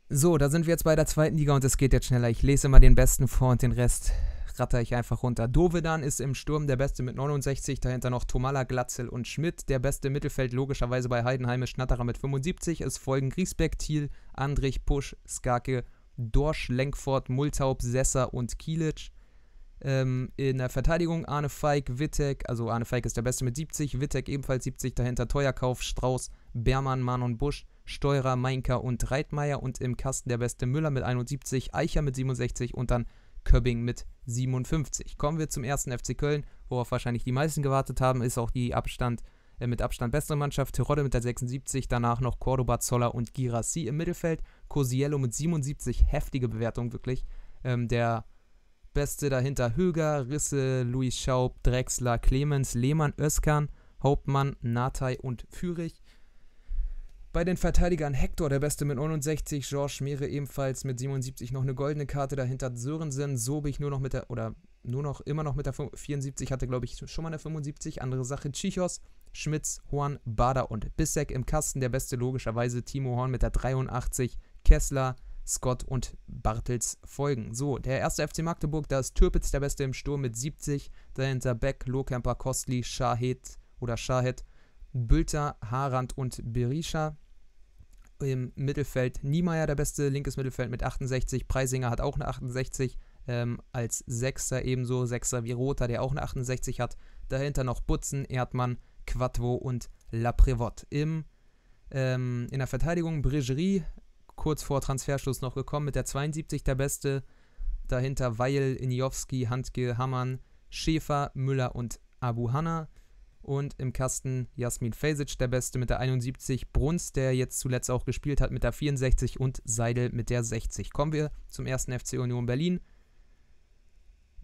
So, da sind wir jetzt bei der zweiten Liga und es geht jetzt schneller. Ich lese immer den besten vor und den Rest ratter ich einfach runter. Dovedan ist im Sturm der Beste mit 69, dahinter noch Tomala, Glatzel und Schmidt. Der beste Mittelfeld logischerweise bei Heidenheim ist Schnatterer mit 75. Es folgen Griesbeck, Thiel, Andrich, Pusch, Skake, Dorsch, Lenkfort, Multaub, Sesser und Kielitsch. Ähm, in der Verteidigung Arne Feig, Wittek, also Arne Feig ist der Beste mit 70, Wittek ebenfalls 70, dahinter Teuerkauf, Strauß, Bermann, Manon Busch, Steurer, Meinker und Reitmeier und im Kasten der Beste Müller mit 71, Eicher mit 67 und dann Köbbing mit 57. Kommen wir zum ersten FC Köln, worauf wahrscheinlich die meisten gewartet haben, ist auch die Abstand äh, mit Abstand bessere Mannschaft. Terodde mit der 76, danach noch Cordoba, Zoller und Girassi im Mittelfeld. Cosiello mit 77, heftige Bewertung wirklich. Ähm, der Beste dahinter Höger, Risse, Luis Schaub, Drexler, Clemens, Lehmann, Özkan, Hauptmann, Natei und Fürich. Bei den Verteidigern Hector der Beste mit 69, Georges Schmere ebenfalls mit 77 noch eine goldene Karte, dahinter Sörensen, ich nur noch mit der, oder nur noch, immer noch mit der 74, hatte glaube ich schon mal eine 75, andere Sache Chichos, Schmitz, Horn, Bader und Bissek im Kasten, der Beste logischerweise Timo Horn mit der 83, Kessler, Scott und Bartels folgen. So, der erste FC Magdeburg, da ist Türpitz der Beste im Sturm mit 70, dahinter Beck, Lohkemper, Kostli, Shahed oder Shahed, Bülter, Harand und Berisha im Mittelfeld Niemeyer der beste linkes Mittelfeld mit 68. Preisinger hat auch eine 68. Ähm, als Sechster ebenso. Sechster wie Rota, der auch eine 68 hat. Dahinter noch Butzen, Erdmann, Quattro und Laprevot. Im, ähm, in der Verteidigung Brigerie, kurz vor Transferschluss noch gekommen, mit der 72 der Beste. Dahinter Weil, Iniowski, Handke, Hammann, Schäfer, Müller und Abu Hanna. Und im Kasten Jasmin Fesic, der Beste mit der 71, Bruns, der jetzt zuletzt auch gespielt hat mit der 64 und Seidel mit der 60. Kommen wir zum ersten FC Union Berlin.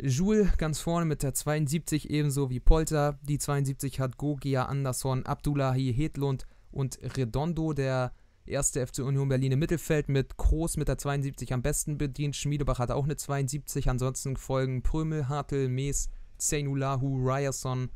Jules ganz vorne mit der 72 ebenso wie Polter. Die 72 hat Gogia Andersson, Abdullahi Hedlund und Redondo, der erste FC Union Berlin im Mittelfeld mit Kroos mit der 72 am besten bedient. Schmiedebach hat auch eine 72. Ansonsten folgen Prömel, Hartl, Mees, Zeynulahu, Ryerson,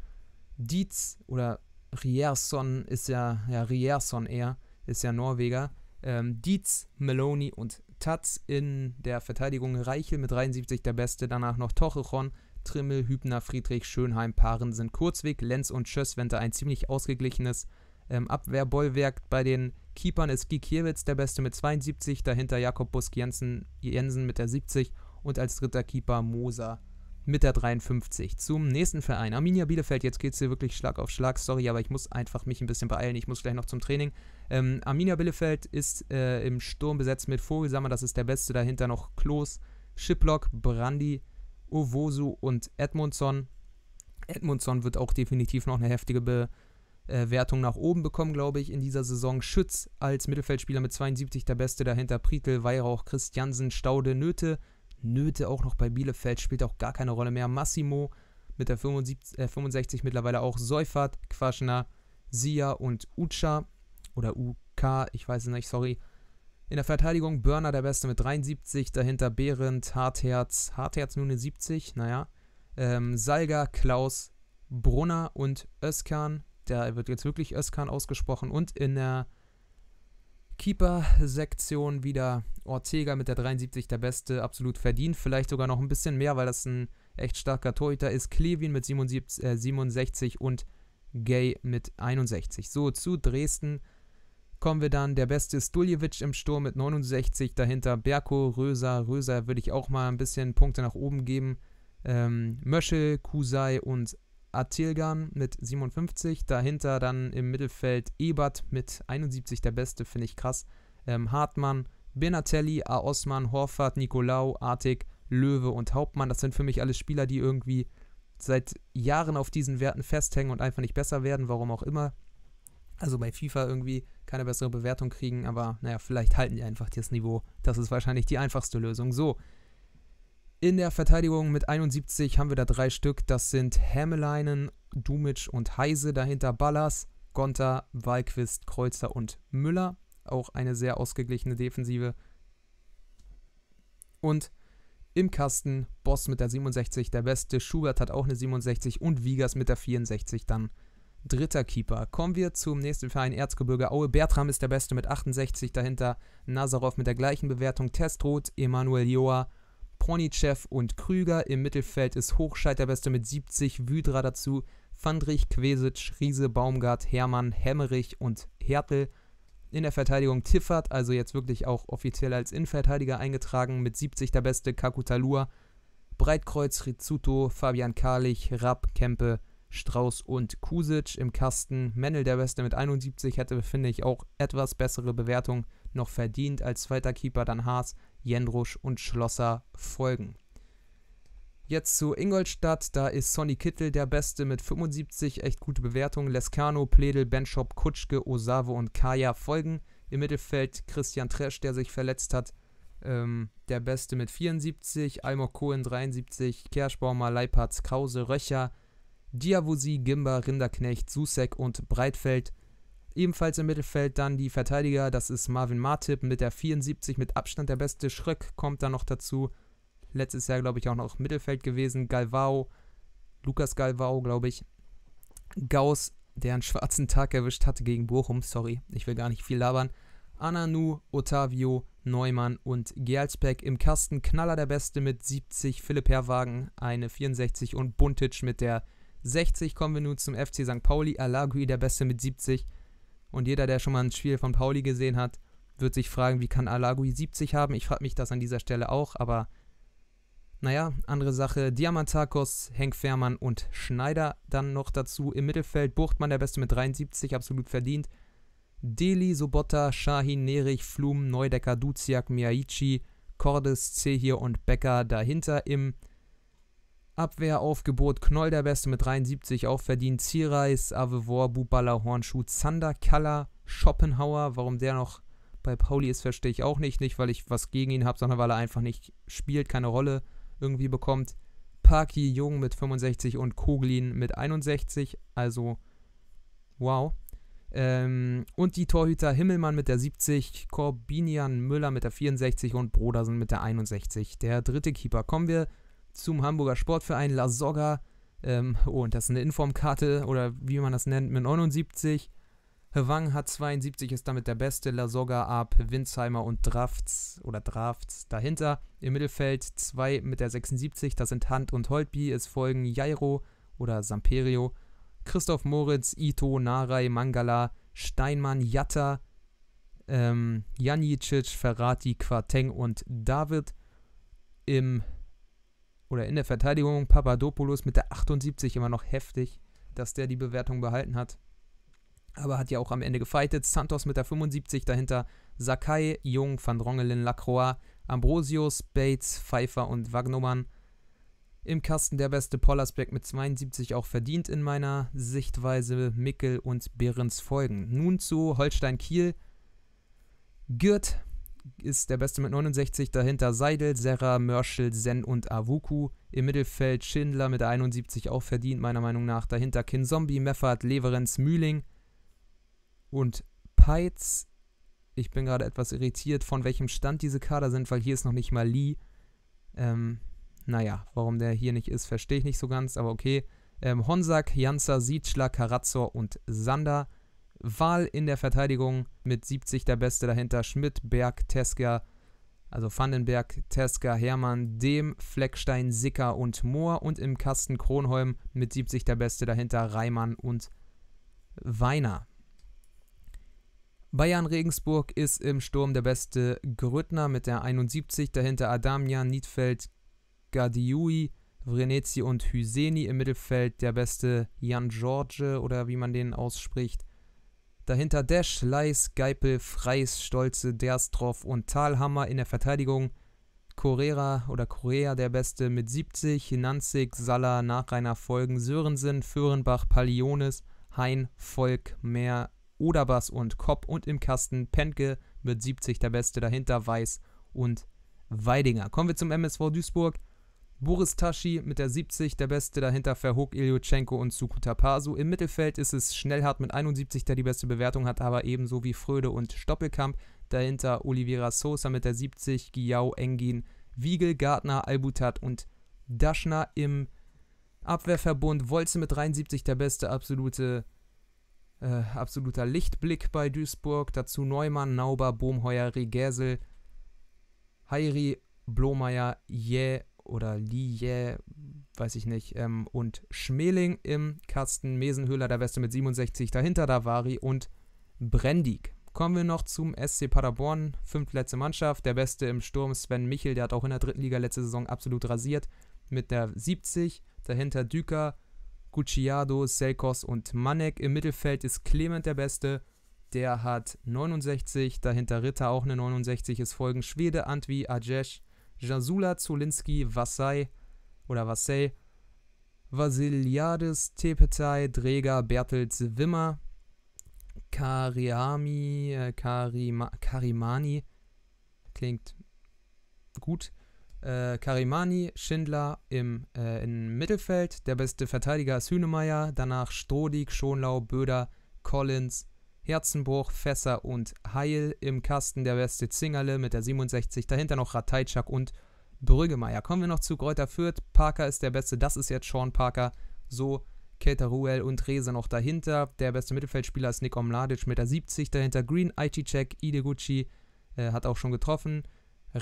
Dietz oder Rierson ist ja, ja, Rierson eher, ist ja Norweger. Ähm, Dietz, Meloni und Tatz in der Verteidigung Reichel mit 73 der Beste, danach noch Tochechon, Trimmel, Hübner, Friedrich, Schönheim, Paaren sind Kurzweg, Lenz und Schösswente ein ziemlich ausgeglichenes ähm, Abwehrbollwerk. Bei den Keepern ist Gikiewicz der Beste mit 72, dahinter Jakob Busk Jensen, Jensen mit der 70 und als dritter Keeper Moser mit der 53. Zum nächsten Verein, Arminia Bielefeld. Jetzt geht es hier wirklich Schlag auf Schlag. Sorry, aber ich muss einfach mich ein bisschen beeilen. Ich muss gleich noch zum Training. Ähm, Arminia Bielefeld ist äh, im Sturm besetzt mit Vogelsammer. Das ist der Beste. Dahinter noch Klos, Schiplock, Brandi, Ovosu und Edmundson. Edmundson wird auch definitiv noch eine heftige Be äh, Wertung nach oben bekommen, glaube ich, in dieser Saison. Schütz als Mittelfeldspieler mit 72 der Beste, dahinter Prietl, Weihrauch, Christiansen, Staude, Nöte, Nöte auch noch bei Bielefeld, spielt auch gar keine Rolle mehr. Massimo mit der 75, äh, 65 mittlerweile auch Seufert, Quaschner, Sia und Ucha oder UK, ich weiß es nicht, sorry. In der Verteidigung Börner der Beste mit 73, dahinter Behrendt, Hartherz, Hartherz nur eine 70, naja. Ähm, Salga, Klaus, Brunner und Özkan, der wird jetzt wirklich Özkan ausgesprochen. Und in der Keeper-Sektion wieder Ortega mit der 73 der Beste, absolut verdient. Vielleicht sogar noch ein bisschen mehr, weil das ein echt starker Torhüter ist. Klevin mit 77, äh, 67 und Gay mit 61. So, zu Dresden kommen wir dann. Der Beste ist Duljevic im Sturm mit 69. Dahinter Berko, Röser. Röser würde ich auch mal ein bisschen Punkte nach oben geben. Ähm, Möschel, Kusai und Attilgan mit 57, dahinter dann im Mittelfeld Ebert mit 71, der Beste, finde ich krass. Ähm, Hartmann, Benatelli, A. Osman, Horvath, Nicolau, Artig, Löwe und Hauptmann. Das sind für mich alle Spieler, die irgendwie seit Jahren auf diesen Werten festhängen und einfach nicht besser werden, warum auch immer. Also bei FIFA irgendwie keine bessere Bewertung kriegen, aber naja, vielleicht halten die einfach das Niveau. Das ist wahrscheinlich die einfachste Lösung. So, in der Verteidigung mit 71 haben wir da drei Stück. Das sind Hämmeleinen, Dumitsch und Heise. Dahinter Ballas, Gonter, Walquist, Kreuzer und Müller. Auch eine sehr ausgeglichene Defensive. Und im Kasten Boss mit der 67, der beste. Schubert hat auch eine 67 und Wiegers mit der 64 dann dritter Keeper. Kommen wir zum nächsten Verein Erzgebirge Aue. Bertram ist der Beste mit 68, dahinter Nazarov mit der gleichen Bewertung, Testrot, Emanuel Joa, Pornichev und Krüger. Im Mittelfeld ist Hochscheid der Beste mit 70, Wydra dazu, Fandrich, Kwesic, Riese, Baumgart, Hermann, Hemmerich und Hertel. In der Verteidigung Tiffert, also jetzt wirklich auch offiziell als Innenverteidiger eingetragen, mit 70 der Beste, Kakutalua, Breitkreuz, Rizzuto, Fabian Karlich, Rapp, Kempe, Strauß und Kusic im Kasten. Mendel der Beste mit 71 hätte, finde ich, auch etwas bessere Bewertung noch verdient als zweiter Keeper, dann Haas, Jendrusch und Schlosser folgen. Jetzt zu Ingolstadt, da ist Sonny Kittel der Beste mit 75, echt gute Bewertungen. Lescano, Pledel, Benchop, Kutschke, Osave und Kaya folgen. Im Mittelfeld Christian Tresch, der sich verletzt hat, ähm, der Beste mit 74, Almor Cohen 73, Kerschbaumer, Leipatz, Krause, Röcher, Diavusi, Gimba, Rinderknecht, Susek und Breitfeld. Ebenfalls im Mittelfeld dann die Verteidiger, das ist Marvin Martip mit der 74, mit Abstand der beste. Schröck kommt dann noch dazu. Letztes Jahr, glaube ich, auch noch Mittelfeld gewesen. Galvao, Lukas Galvao, glaube ich. Gauss, der einen schwarzen Tag erwischt hatte gegen Bochum. Sorry, ich will gar nicht viel labern. Ananu, Ottavio, Neumann und Gerlsbeck im Kasten. Knaller der Beste mit 70, Philipp Herrwagen eine 64 und Buntic mit der 60. Kommen wir nun zum FC St. Pauli. Alagui der Beste mit 70, und jeder, der schon mal ein Spiel von Pauli gesehen hat, wird sich fragen, wie kann Alagui 70 haben? Ich frage mich das an dieser Stelle auch, aber naja, andere Sache. Diamantakos, Henk Fährmann und Schneider dann noch dazu. Im Mittelfeld Buchtmann der Beste mit 73, absolut verdient. Deli, Sobotta, Shahin, Nerich, Flum, Neudecker, Duziak, Miaichi, Cordes, Cehir und Becker dahinter. Im Mittelfeld. Abwehraufgebot Knoll der Beste mit 73 auch verdient. Zierreis, Avevor, Buballa, Hornschuh, Zander, Kalla, Schopenhauer. Warum der noch bei Pauli ist, verstehe ich auch nicht. Nicht, weil ich was gegen ihn habe, sondern weil er einfach nicht spielt, keine Rolle irgendwie bekommt. Parky Jung mit 65 und Koglin mit 61. Also, wow. Ähm, und die Torhüter Himmelmann mit der 70, Corbinian Müller mit der 64 und Brodersen mit der 61. Der dritte Keeper. Kommen wir zum Hamburger Sportverein La Soga. Ähm, oh, und das ist eine Informkarte oder wie man das nennt, mit 79. Hwang hat 72, ist damit der Beste. La Soga ab, Winsheimer und Drafts oder Drafts dahinter. Im Mittelfeld 2 mit der 76, das sind Hand und Holtby. Es folgen Jairo oder Samperio, Christoph Moritz, Ito, Narei, Mangala, Steinmann, Jatta, ähm, Janicic, Ferrati, Quarteng und David. Im oder in der Verteidigung Papadopoulos mit der 78 immer noch heftig, dass der die Bewertung behalten hat. Aber hat ja auch am Ende gefeitet. Santos mit der 75 dahinter. Sakai, Jung, Van Drongelen, Lacroix, Ambrosius, Bates, Pfeiffer und Wagnumann. Im Kasten der beste Pollersbeck mit 72 auch verdient in meiner Sichtweise. Mickel und Behrens folgen. Nun zu Holstein Kiel. Gürt ist der Beste mit 69, dahinter Seidel, Serra, Mörschel, Zen und Avuku. Im Mittelfeld Schindler mit 71 auch verdient, meiner Meinung nach. Dahinter Kinzombi, Meffert, Leverenz, Mühling und Peitz. Ich bin gerade etwas irritiert, von welchem Stand diese Kader sind, weil hier ist noch nicht mal Lee. Ähm, naja, warum der hier nicht ist, verstehe ich nicht so ganz, aber okay. Ähm, Honsak, Jansa, Sietschler, Karazor und Sander. Wahl in der Verteidigung mit 70 der Beste dahinter. Schmidt, Berg, Tesker, also Vandenberg, Tesker, Hermann, Dem, Fleckstein, Sicker und Mohr. Und im Kasten Kronholm mit 70 der Beste dahinter Reimann und Weiner. Bayern Regensburg ist im Sturm der beste Grüttner mit der 71, dahinter Adamian, Niedfeld, Gadiui, Vrenetzi und Hüseni. Im Mittelfeld der beste Jan George oder wie man den ausspricht Dahinter Dash, Leis, Geipel, Freis, Stolze, Derstroff und Talhammer in der Verteidigung. Correa oder Correa der Beste mit 70, Nanzig, Salah, Nachreiner folgen, Sörensen, Föhrenbach, Paliones, Hein, Volk, Meer, Oderbass und Kopp und im Kasten Pentke mit 70 der Beste, dahinter Weiß und Weidinger. Kommen wir zum MSV Duisburg. Boris Taschi mit der 70, der Beste, dahinter Verhook, Ilyuchenko und Sukuta Pasu. Im Mittelfeld ist es Schnellhardt mit 71, der die beste Bewertung hat, aber ebenso wie Fröde und Stoppelkamp. Dahinter Oliveira Sosa mit der 70, Giau, Engin, Wiegel, Gartner, Albutat und Daschner. Im Abwehrverbund Wolze mit 73, der beste absolute äh, absoluter Lichtblick bei Duisburg. Dazu Neumann, Nauber, Bohmheuer, Regersel, Heiri, Blomeyer, Jäh oder Liye, weiß ich nicht, ähm, und Schmeling im Kasten, Mesenhöhler der Weste mit 67, dahinter Davari und Brendig. Kommen wir noch zum SC Paderborn, fünftletzte Mannschaft, der Beste im Sturm Sven Michel, der hat auch in der dritten Liga letzte Saison absolut rasiert, mit der 70, dahinter Düker, Gucciado, Selkos und Manek. Im Mittelfeld ist Clement der Beste, der hat 69, dahinter Ritter auch eine 69, es folgen Schwede, Antwi, Ajesh, Jasula Zulinski Vassay oder Vassay, Vasiliades Tepetay, Dreger Bertels Wimmer, Kariami, äh, Karima, Karimani, klingt gut. Äh, Karimani, Schindler im, äh, im Mittelfeld, der beste Verteidiger ist Hünemeyer, danach Strodig, Schonlau, Böder, Collins, Herzenbruch, Fässer und Heil. Im Kasten der beste Zingerle mit der 67. Dahinter noch Rateitschak und Brüggemeier. Kommen wir noch zu Kräuter Fürth. Parker ist der Beste. Das ist jetzt Sean Parker. So Keteruel und Reza noch dahinter. Der beste Mittelfeldspieler ist Nikom Mladic mit der 70. Dahinter Green, Aichicek, Ideguchi äh, hat auch schon getroffen.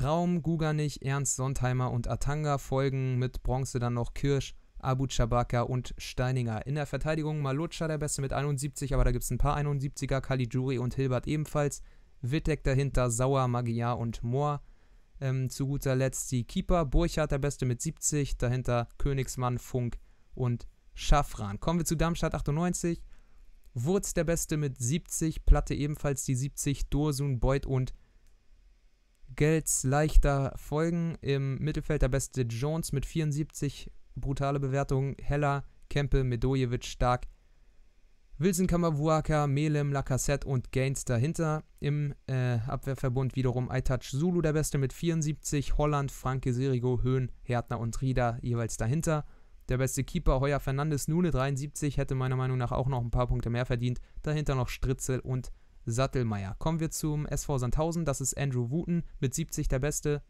Raum, Guganich, Ernst Sontheimer und Atanga folgen mit Bronze dann noch Kirsch, Abu Chabaka und Steininger. In der Verteidigung Malutscha der Beste mit 71, aber da gibt es ein paar 71er, Caligiuri und Hilbert ebenfalls. Wittek dahinter, Sauer, Magyar und Mohr. Ähm, zu guter Letzt die Keeper, Burchard der Beste mit 70, dahinter Königsmann, Funk und Schafran. Kommen wir zu Darmstadt 98. Wurz der Beste mit 70, Platte ebenfalls die 70, Dursun, Beuth und Gelds leichter folgen. Im Mittelfeld der beste Jones mit 74, brutale Bewertungen. Heller, Kempe, Medojevic, Stark, Wilson Kamavuaka, Melem, Lacassette und Gaines dahinter. Im äh, Abwehrverbund wiederum Aitach Zulu der Beste mit 74, Holland, Franke, Serigo, Höhn, Härtner und Rieder jeweils dahinter. Der beste Keeper Heuer Fernandes, Nune 73, hätte meiner Meinung nach auch noch ein paar Punkte mehr verdient. Dahinter noch Stritzel und Sattelmeier. Kommen wir zum SV Sandhausen, das ist Andrew Wooten mit 70 der Beste.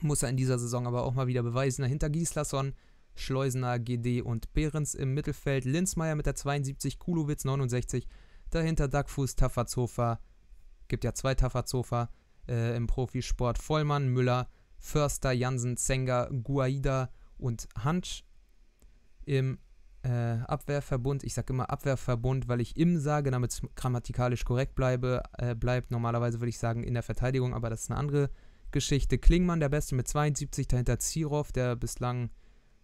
Muss er in dieser Saison aber auch mal wieder beweisen. Dahinter Gislason, Schleusener, GD und Behrens im Mittelfeld, Linzmeier mit der 72, Kulowitz 69, dahinter Dackfuß, Tafazhofer, gibt ja zwei Tafazhofer äh, im Profisport, Vollmann, Müller, Förster, Jansen, Zenger, Guaida und Hansch im äh, Abwehrverbund. Ich sage immer Abwehrverbund, weil ich im sage, damit es grammatikalisch korrekt bleibe, äh, bleibt. Normalerweise würde ich sagen in der Verteidigung, aber das ist eine andere Geschichte. Klingmann der Beste mit 72, dahinter Zirov, der bislang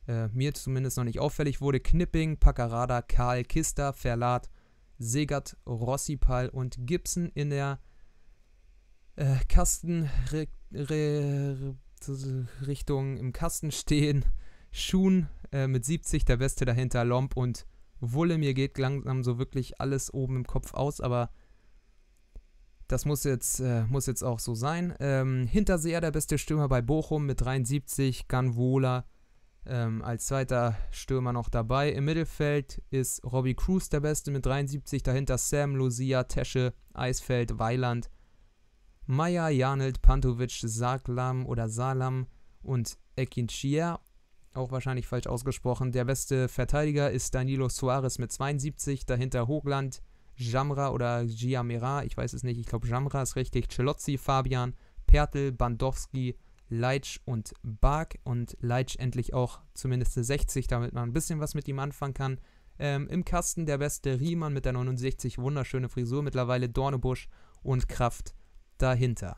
äh, mir zumindest noch nicht auffällig wurde, Knipping, Packerada, Karl Kister, Verlat, Segert, Rossipal und Gibson in der äh, Kastenrichtung im Kasten stehen. Schuhn äh, mit 70, der Beste dahinter, Lomp und Wulle. Mir geht langsam so wirklich alles oben im Kopf aus, aber das muss jetzt, äh, muss jetzt auch so sein. Ähm, Hinterseher, der beste Stürmer bei Bochum mit 73, Ganwola ähm, als zweiter Stürmer noch dabei. Im Mittelfeld ist Robbie Cruz der Beste mit 73, dahinter Sam, Lucia, Tesche, Eisfeld, Weiland, Maya, Janelt, Pantovic, Saglam oder Salam und Ekin Auch wahrscheinlich falsch ausgesprochen. Der beste Verteidiger ist Danilo Suarez mit 72, dahinter Hoogland, Jamra oder Giamera, ich weiß es nicht, ich glaube Jamra ist richtig, Celozzi, Fabian, Pertl, Bandowski, Leitsch und Bark und Leitsch endlich auch zumindest eine 60, damit man ein bisschen was mit ihm anfangen kann. Ähm, Im Kasten der beste Riemann mit der 69, wunderschöne Frisur, mittlerweile Dornebusch und Kraft dahinter.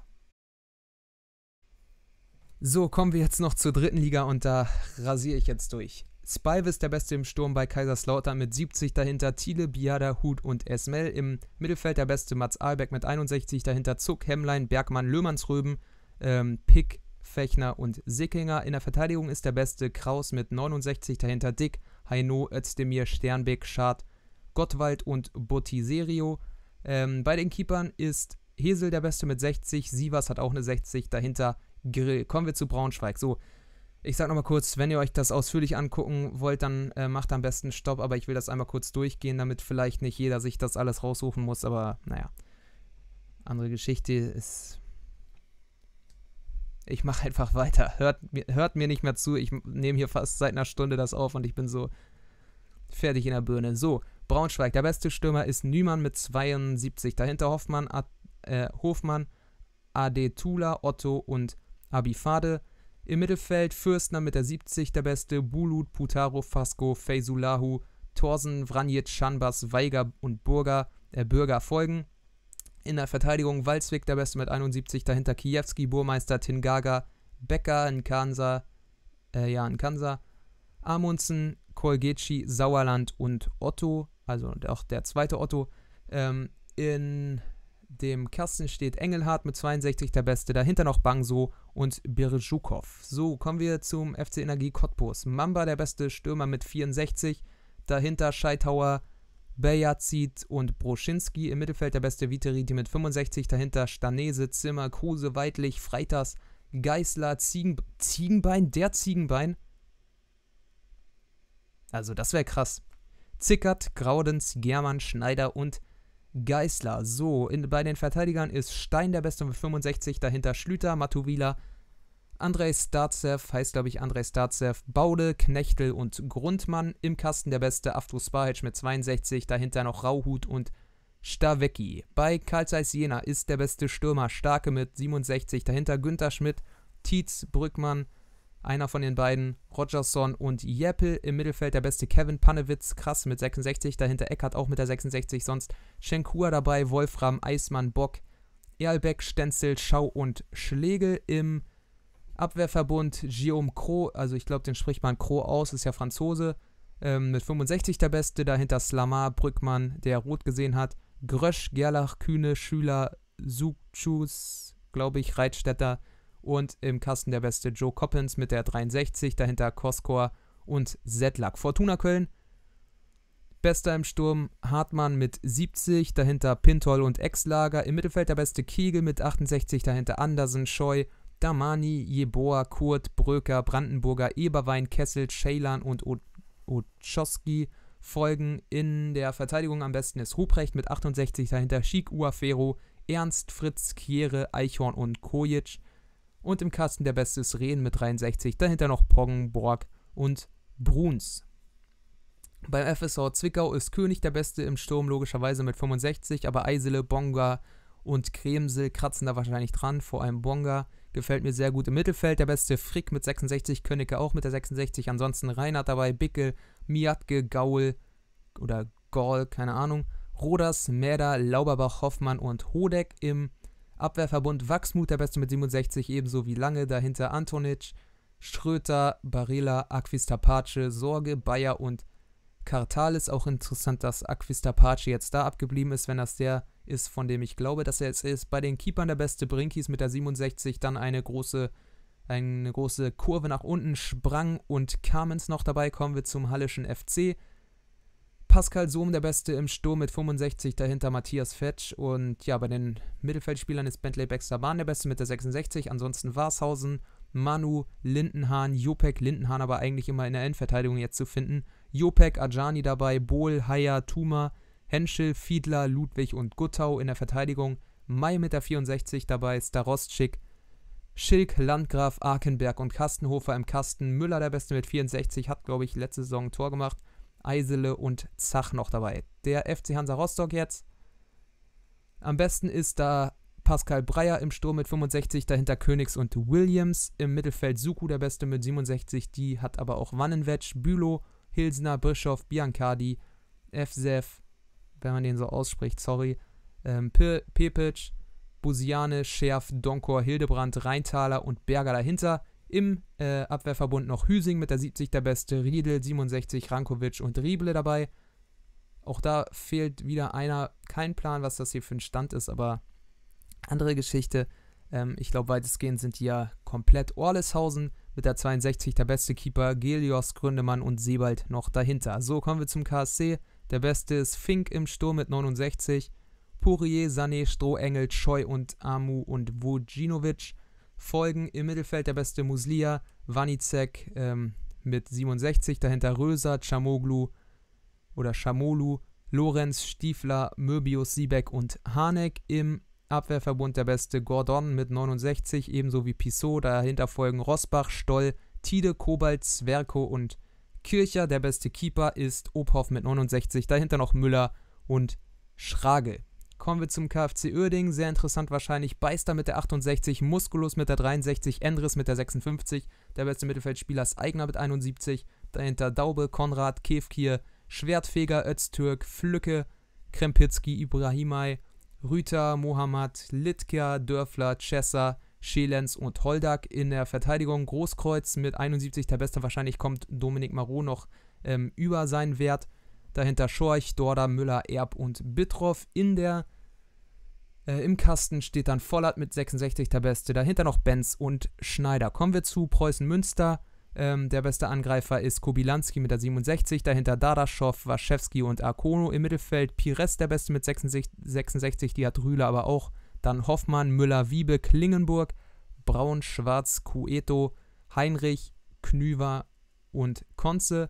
So, kommen wir jetzt noch zur dritten Liga und da rasiere ich jetzt durch. Spalve ist der Beste im Sturm bei Kaiserslautern mit 70, dahinter Thiele, Biada, Hut und Esmel. Im Mittelfeld der Beste Mats Albeck mit 61, dahinter Zuck, Hemmlein, Bergmann, Löhmannsröben, ähm, Pick, Fechner und Sickinger. In der Verteidigung ist der Beste Kraus mit 69, dahinter Dick, Heino, Özdemir, Sternbeck, Schad, Gottwald und Bottiserio. Ähm, bei den Keepern ist Hesel der Beste mit 60, Sievers hat auch eine 60, dahinter Grill. Kommen wir zu Braunschweig. So, ich sag nochmal kurz, wenn ihr euch das ausführlich angucken wollt, dann äh, macht am besten Stopp, aber ich will das einmal kurz durchgehen, damit vielleicht nicht jeder sich das alles raussuchen muss, aber naja. Andere Geschichte ist ich mache einfach weiter. Hört, hört mir nicht mehr zu. Ich nehme hier fast seit einer Stunde das auf und ich bin so fertig in der Birne. So, Braunschweig, der beste Stürmer ist Nümann mit 72. Dahinter Hoffmann, Ad, äh, Hofmann, Adetula, Otto und Abifade. Im Mittelfeld Fürstner mit der 70, der beste Bulut, Putaro, Fasco, Feysulahu, Thorsen, Vranjic, Schanbas, Weiger und Burger, äh, Bürger folgen. In der Verteidigung Walzwick der Beste mit 71, dahinter Kiewski, Burmeister, Tingaga, Becker, Nkansa, äh, ja, Nkansa, Amundsen, Kolgeci, Sauerland und Otto, also auch der zweite Otto. Ähm, in dem Kasten steht Engelhardt mit 62 der Beste, dahinter noch Bangso und Birjukow. So, kommen wir zum FC Energie Cottbus. Mamba der beste Stürmer mit 64, dahinter Scheithauer, Bejazid und Broschinski. Im Mittelfeld der beste Viteriti mit 65, dahinter Stanese, Zimmer, Kruse, Weidlich, Freitas, Geißler, Ziegen, Ziegenbein, der Ziegenbein. Also das wäre krass. Zickert, Graudens, Germann, Schneider und Geißler. So, in, bei den Verteidigern ist Stein der Beste mit 65, dahinter Schlüter, Matuvila, Andrei Starzev, heißt glaube ich Andrei Starzev, Baude, Knechtel und Grundmann. Im Kasten der Beste Avto Spahic mit 62, dahinter noch Rauhut und Stavecki. Bei Karl Zeiss Jena ist der beste Stürmer Starke mit 67, dahinter Günther Schmidt, Tietz, Brückmann, einer von den beiden, Rogerson und Jeppel. Im Mittelfeld der beste Kevin Panewitz, krass mit 66, dahinter Eckhardt auch mit der 66, sonst Schenkua dabei, Wolfram, Eismann, Bock, Erlbeck, Stenzel, Schau und Schlegel. Im Abwehrverbund Guillaume Cro, also ich glaube, den spricht man Cro aus, ist ja Franzose, ähm, mit 65 der Beste, dahinter Slamar, Brückmann, der rot gesehen hat, Grösch, Gerlach, Kühne, Schüler, Sukchus, glaube ich, Reitstädter und im Kasten der Beste Joe Coppens mit der 63, dahinter Koskor und Sedlak. Fortuna Köln, Bester im Sturm Hartmann mit 70, dahinter Pintol und Exlager. Im Mittelfeld der beste Kiegel mit 68, dahinter Andersen, Scheu Damani, Jeboa, Kurt, Bröker, Brandenburger, Eberwein, Kessel, Schälan und Ochoski folgen. In der Verteidigung am besten ist Ruprecht mit 68, dahinter Schick, Uafero, Ernst, Fritz, Kiere, Eichhorn und Kojic. Und im Kasten der Beste ist Rehn mit 63, dahinter noch Poggen, Borg und Bruns. Beim FSV Zwickau ist König der Beste im Sturm logischerweise mit 65, aber Eisele, Bonga und Kremsel kratzen da wahrscheinlich dran, vor allem Bonga gefällt mir sehr gut. Im Mittelfeld der beste Frick mit 66, Könnecke auch mit der 66. Ansonsten Reinhardt dabei, Bickel, Miatke, Gaul oder Gaul, keine Ahnung. Rodas, Merda, Lauberbach, Hoffmann und Hodeck im Abwehrverbund. Wachsmut der beste mit 67, ebenso wie Lange. Dahinter Antonic, Schröter, Barela, Aquis Tapace, Sorge, Bayer und Kartal ist auch interessant, dass Aquistapace jetzt da abgeblieben ist, wenn das der ist, von dem ich glaube, dass er es ist. Bei den Keepern der beste Brinkis mit der 67, dann eine große, eine große Kurve nach unten, Sprang und Kamens noch dabei. Kommen wir zum Hallischen FC. Pascal Sohm der Beste im Sturm mit 65, dahinter Matthias Fetsch und ja, bei den Mittelfeldspielern ist Bentley Baxter Bahn der Beste mit der 66, ansonsten Warshausen, Manu, Lindenhahn, Jopek, Lindenhahn aber eigentlich immer in der Endverteidigung jetzt zu finden Jopek, Ajani dabei, Bohl, Haya, Tuma, Henschel, Fiedler, Ludwig und Guttau in der Verteidigung, Mai mit der 64 dabei, Starostschik, Schilk, Landgraf, Arkenberg und Kastenhofer im Kasten, Müller der Beste mit 64, hat glaube ich letzte Saison ein Tor gemacht, Eisele und Zach noch dabei. Der FC Hansa Rostock jetzt. Am besten ist da Pascal Breyer im Sturm mit 65, dahinter Königs und Williams. Im Mittelfeld Suku der Beste mit 67, die hat aber auch Wannenwetsch, Bülow, Hilsner, Bischof, Biancardi, Efsef, e wenn man den so ausspricht, sorry, ähm, Pepic, Busiane, Schärf, Donkor, Hildebrand, Rheintaler und Berger dahinter. Im äh, Abwehrverbund noch Hüsing mit der 70 der Beste, Riedel 67, Rankovic und Rieble dabei. Auch da fehlt wieder einer, kein Plan, was das hier für ein Stand ist, aber andere Geschichte. Ähm, ich glaube, weitestgehend sind die ja komplett Orleshausen mit der 62 der beste Keeper, Gelios Gründemann und Sebald noch dahinter. So kommen wir zum KSC. Der beste ist Fink im Sturm mit 69, Pourier, Sané, Strohengel, Scheu und Amu und Vujinovic. Folgen im Mittelfeld der beste Muslia, Vanizek ähm, mit 67, dahinter Röser, Chamoglu oder Chamolu, Lorenz, Stiefler, Möbius, Siebeck und Hanek. Im Abwehrverbund der beste Gordon mit 69, ebenso wie Pissot. Dahinter folgen Rosbach, Stoll, Tide, Kobalt, Zwerko und Kircher. Der beste Keeper ist Obhoff mit 69. Dahinter noch Müller und Schragel. Kommen wir zum KfC Uerdingen. Sehr interessant wahrscheinlich. Beister mit der 68, Musculus mit der 63, Endres mit der 56. Der beste Mittelfeldspieler ist Eigner mit 71. Dahinter Daube, Konrad, Kefkir, Schwertfeger, Öztürk, Flücke, Krempitzki, Ibrahimai Rüter, Mohammad, Litka, Dörfler, Chesser, Schelenz und Holdak in der Verteidigung. Großkreuz mit 71 der Beste. Wahrscheinlich kommt Dominik Marot noch ähm, über seinen Wert. Dahinter Schorch, Dorda, Müller, Erb und Bitroff. In der, äh, Im Kasten steht dann Vollert mit 66 der Beste. Dahinter noch Benz und Schneider. Kommen wir zu Preußen Münster. Ähm, der beste Angreifer ist Kobilanski mit der 67, dahinter Dadaschow, Waschewski und Arkono im Mittelfeld. Pires der beste mit 66, 66 die hat Rühle aber auch. Dann Hoffmann, Müller, Wiebe, Klingenburg, Braun, Schwarz, Cueto, Heinrich, Knüver und Konze.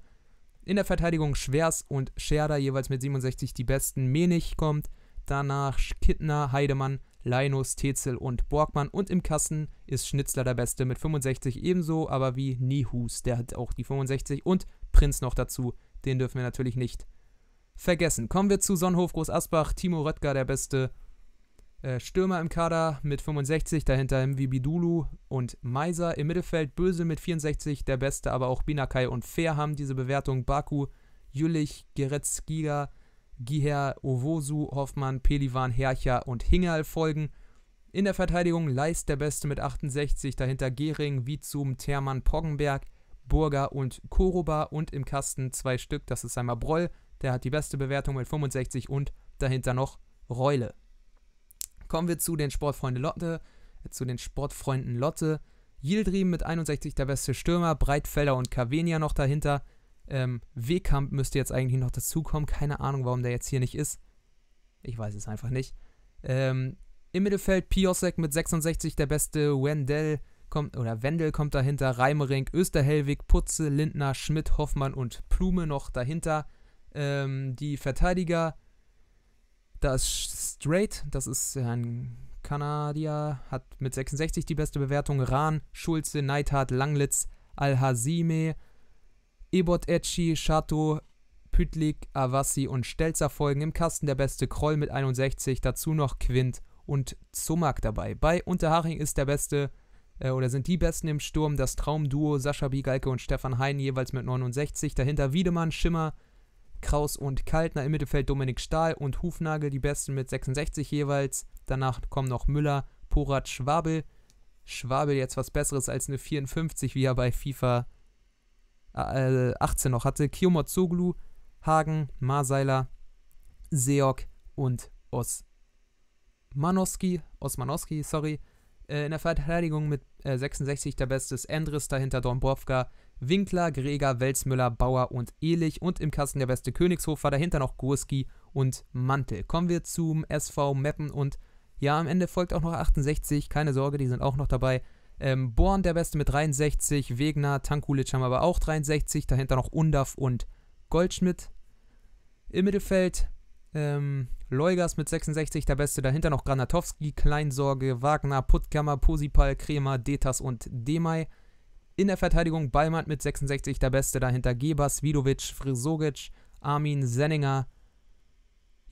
In der Verteidigung Schwers und Scherder jeweils mit 67 die besten. Menich kommt, danach Kittner, Heidemann, Leinus, Tetzel und Borgmann. Und im Kassen ist Schnitzler der Beste mit 65 ebenso, aber wie Nihus, der hat auch die 65 und Prinz noch dazu. Den dürfen wir natürlich nicht vergessen. Kommen wir zu Sonnenhof Groß Asbach. Timo Röttger der Beste. Äh, Stürmer im Kader mit 65, dahinter Mvibidulu und Meiser. Im Mittelfeld Böse mit 64, der Beste, aber auch Binakai und Fair haben diese Bewertung. Baku, Jülich, Giga. Giher, Owosu, Hoffmann, Pelivan, Hercher und Hingerl folgen. In der Verteidigung Leist der Beste mit 68, dahinter Gehring, Vizum, Thermann, Poggenberg, Burger und Koroba und im Kasten zwei Stück, das ist einmal Broll, der hat die beste Bewertung mit 65 und dahinter noch Reule. Kommen wir zu den Sportfreunde Lotte, äh, zu den Sportfreunden Lotte. Yildrim mit 61 der beste Stürmer, Breitfelder und Kavenia noch dahinter. Ähm, Wehkamp müsste jetzt eigentlich noch dazukommen. Keine Ahnung, warum der jetzt hier nicht ist. Ich weiß es einfach nicht. Ähm, Im Mittelfeld Piosek mit 66, der beste Wendell kommt, oder Wendel kommt dahinter, Reimering, Österhellwig, Putze, Lindner, Schmidt, Hoffmann und Plume noch dahinter. Ähm, die Verteidiger, da ist Straight, das ist ein Kanadier, hat mit 66 die beste Bewertung. Rahn, Schulze, Neithardt, Langlitz, Al-Hazime, Ebot Etschi, Chateau, Pütlik, Avassi und Stelzer folgen im Kasten der beste Kroll mit 61, dazu noch Quint und Zumak dabei. Bei Unterhaching ist der beste äh, oder sind die besten im Sturm das Traumduo Sascha Biegalke und Stefan Hein jeweils mit 69, dahinter Wiedemann, Schimmer, Kraus und Kaltner, im Mittelfeld Dominik Stahl und Hufnagel, die besten mit 66 jeweils. Danach kommen noch Müller, Porat, Schwabel. Schwabel jetzt was Besseres als eine 54, wie er bei FIFA äh, 18 noch hatte, Kiyomatsoglu, Hagen, Marseiler, Seok und Osmanowski, Osmanowski, sorry. Äh, in der Verteidigung mit äh, 66 der Beste ist Endres, dahinter Dombrovka, Winkler, Greger, Welsmüller, Bauer und Elich und im Kasten der beste Königshofer, dahinter noch Gurski und Mantel. Kommen wir zum SV Meppen und ja, am Ende folgt auch noch 68, keine Sorge, die sind auch noch dabei. Ähm, Born der Beste mit 63, Wegner, Tankulic haben aber auch 63, dahinter noch Undav und Goldschmidt. Im Mittelfeld ähm, Leugas mit 66, der Beste, dahinter noch Granatowski, Kleinsorge, Wagner, Puttkammer, Posipal, Kremer, Detas und Demay. In der Verteidigung Ballmann mit 66 der Beste, dahinter Gebas, Vidovic, Frisogic, Armin, Senninger,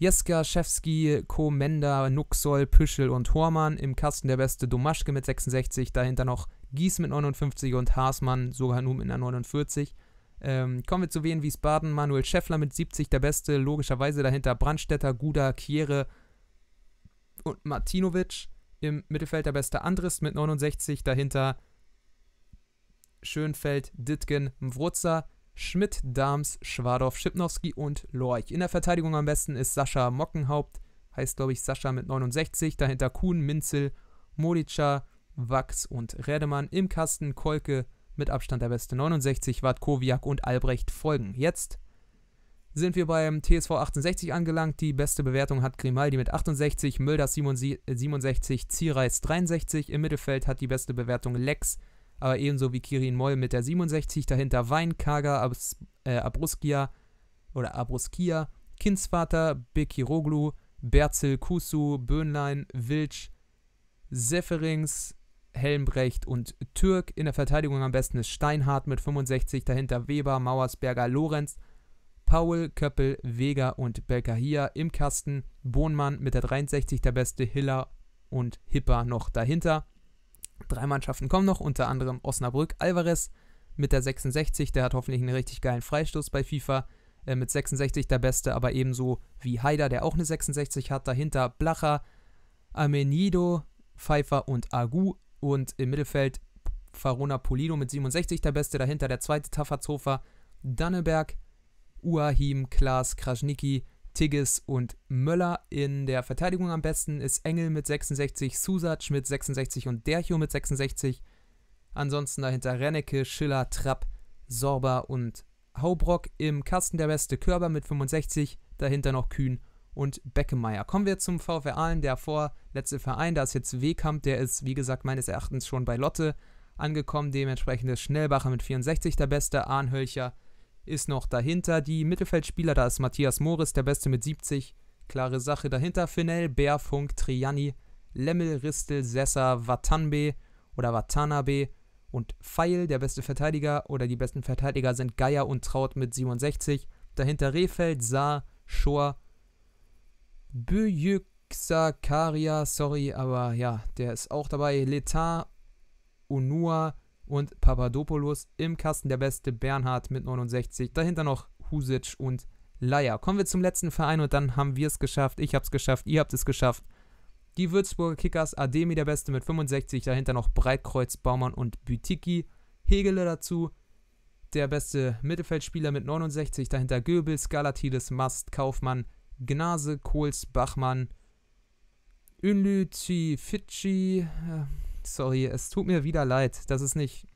Jeska, Schewski, Komenda, Nuxol, Püschel und Hormann. Im Kasten der Beste Domaschke mit 66. Dahinter noch Gies mit 59 und Haasmann, sogar nur mit einer 49. Ähm, kommen wir zu Wien Wiesbaden. Manuel Scheffler mit 70 der Beste. Logischerweise dahinter Brandstetter, Guda, Kiere und Martinovic. Im Mittelfeld der Beste Andrist mit 69. Dahinter Schönfeld, Ditgen, Mvruzza. Schmidt, Dams, Schwadorf, Schipnowski und Lorch. In der Verteidigung am besten ist Sascha Mockenhaupt, heißt glaube ich Sascha mit 69, dahinter Kuhn, Minzel, Modica, Wachs und Redemann. Im Kasten Kolke mit Abstand der beste 69, Watkowiak und Albrecht folgen. Jetzt sind wir beim TSV 68 angelangt. Die beste Bewertung hat Grimaldi mit 68, Mölders 67, Zierreis 63. Im Mittelfeld hat die beste Bewertung Lex aber ebenso wie Kirin Moll mit der 67, dahinter Weinkager, Abs äh, Abruskia oder Abruskia, Kindsvater, Bekiroglu, Berzel, Kusu, Böhnlein, Wilsch, Seferings, Helmbrecht und Türk. In der Verteidigung am besten ist Steinhardt mit 65, dahinter Weber, Mauersberger, Lorenz, Paul, Köppel, Vega und Belkahia im Kasten. Bohnmann mit der 63 der beste, Hiller und Hipper noch dahinter. Drei Mannschaften kommen noch, unter anderem Osnabrück Alvarez mit der 66, der hat hoffentlich einen richtig geilen Freistoß bei FIFA. Äh, mit 66 der Beste, aber ebenso wie Haider, der auch eine 66 hat. Dahinter Blacher, Amenido, Pfeiffer und Agu. Und im Mittelfeld Farona Polido mit 67 der Beste. Dahinter der zweite Tafazhofer, Danneberg, Uahim, Klaas, Krasnicki, Tigges und Möller. In der Verteidigung am besten ist Engel mit 66, Susac mit 66 und Derchio mit 66. Ansonsten dahinter Rennecke, Schiller, Trapp, Sorber und Haubrock. Im Kasten der beste Körber mit 65, dahinter noch Kühn und Beckemeyer. Kommen wir zum VfR Aalen, der vorletzte Verein. Da ist jetzt Wehkamp, der ist, wie gesagt, meines Erachtens schon bei Lotte angekommen. Dementsprechend ist Schnellbacher mit 64 der beste, Ahnhölcher ist noch dahinter. Die Mittelfeldspieler, da ist Matthias Morris, der Beste mit 70. Klare Sache dahinter. Finell, Bärfunk, Triani, Lemmel, Ristel, Sessa, Watanbe oder Watanabe und Feil, der beste Verteidiger oder die besten Verteidiger sind Geier und Traut mit 67. Dahinter Rehfeld, Saar, Schor, Büyüksakaria, sorry, aber ja, der ist auch dabei. Letar, Unua, und Papadopoulos. Im Kasten der beste Bernhard mit 69. Dahinter noch Husic und Leier. Kommen wir zum letzten Verein und dann haben wir es geschafft. Ich habe es geschafft, ihr habt es geschafft. Die Würzburger Kickers, Ademi der Beste mit 65, dahinter noch Breitkreuz, Baumann und Bütiki. Hegele dazu, der beste Mittelfeldspieler mit 69, dahinter Goebbels, Galatides, Mast, Kaufmann, Gnase, Kohls, Bachmann, Ünlü, Fidschi, sorry, es tut mir wieder leid. Das ist nicht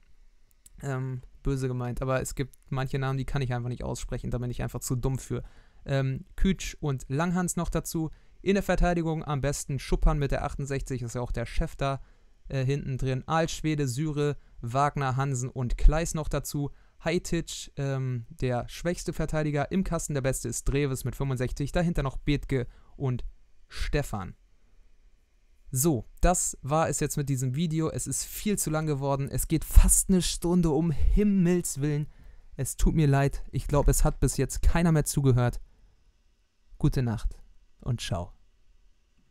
ähm, böse gemeint, aber es gibt manche Namen, die kann ich einfach nicht aussprechen, da bin ich einfach zu dumm für. Ähm, Kütsch und Langhans noch dazu. In der Verteidigung am besten Schuppern mit der 68, ist ja auch der Chef da äh, hinten drin. Altschwede, Syre, Wagner, Hansen und Kleis noch dazu. Heitic, ähm, der schwächste Verteidiger. Im Kasten der beste ist Dreves mit 65. Dahinter noch Bethke und Stefan. So, das war es jetzt mit diesem Video. Es ist viel zu lang geworden. Es geht fast eine Stunde um Himmels Willen. Es tut mir leid. Ich glaube, es hat bis jetzt keiner mehr zugehört. Gute Nacht und ciao.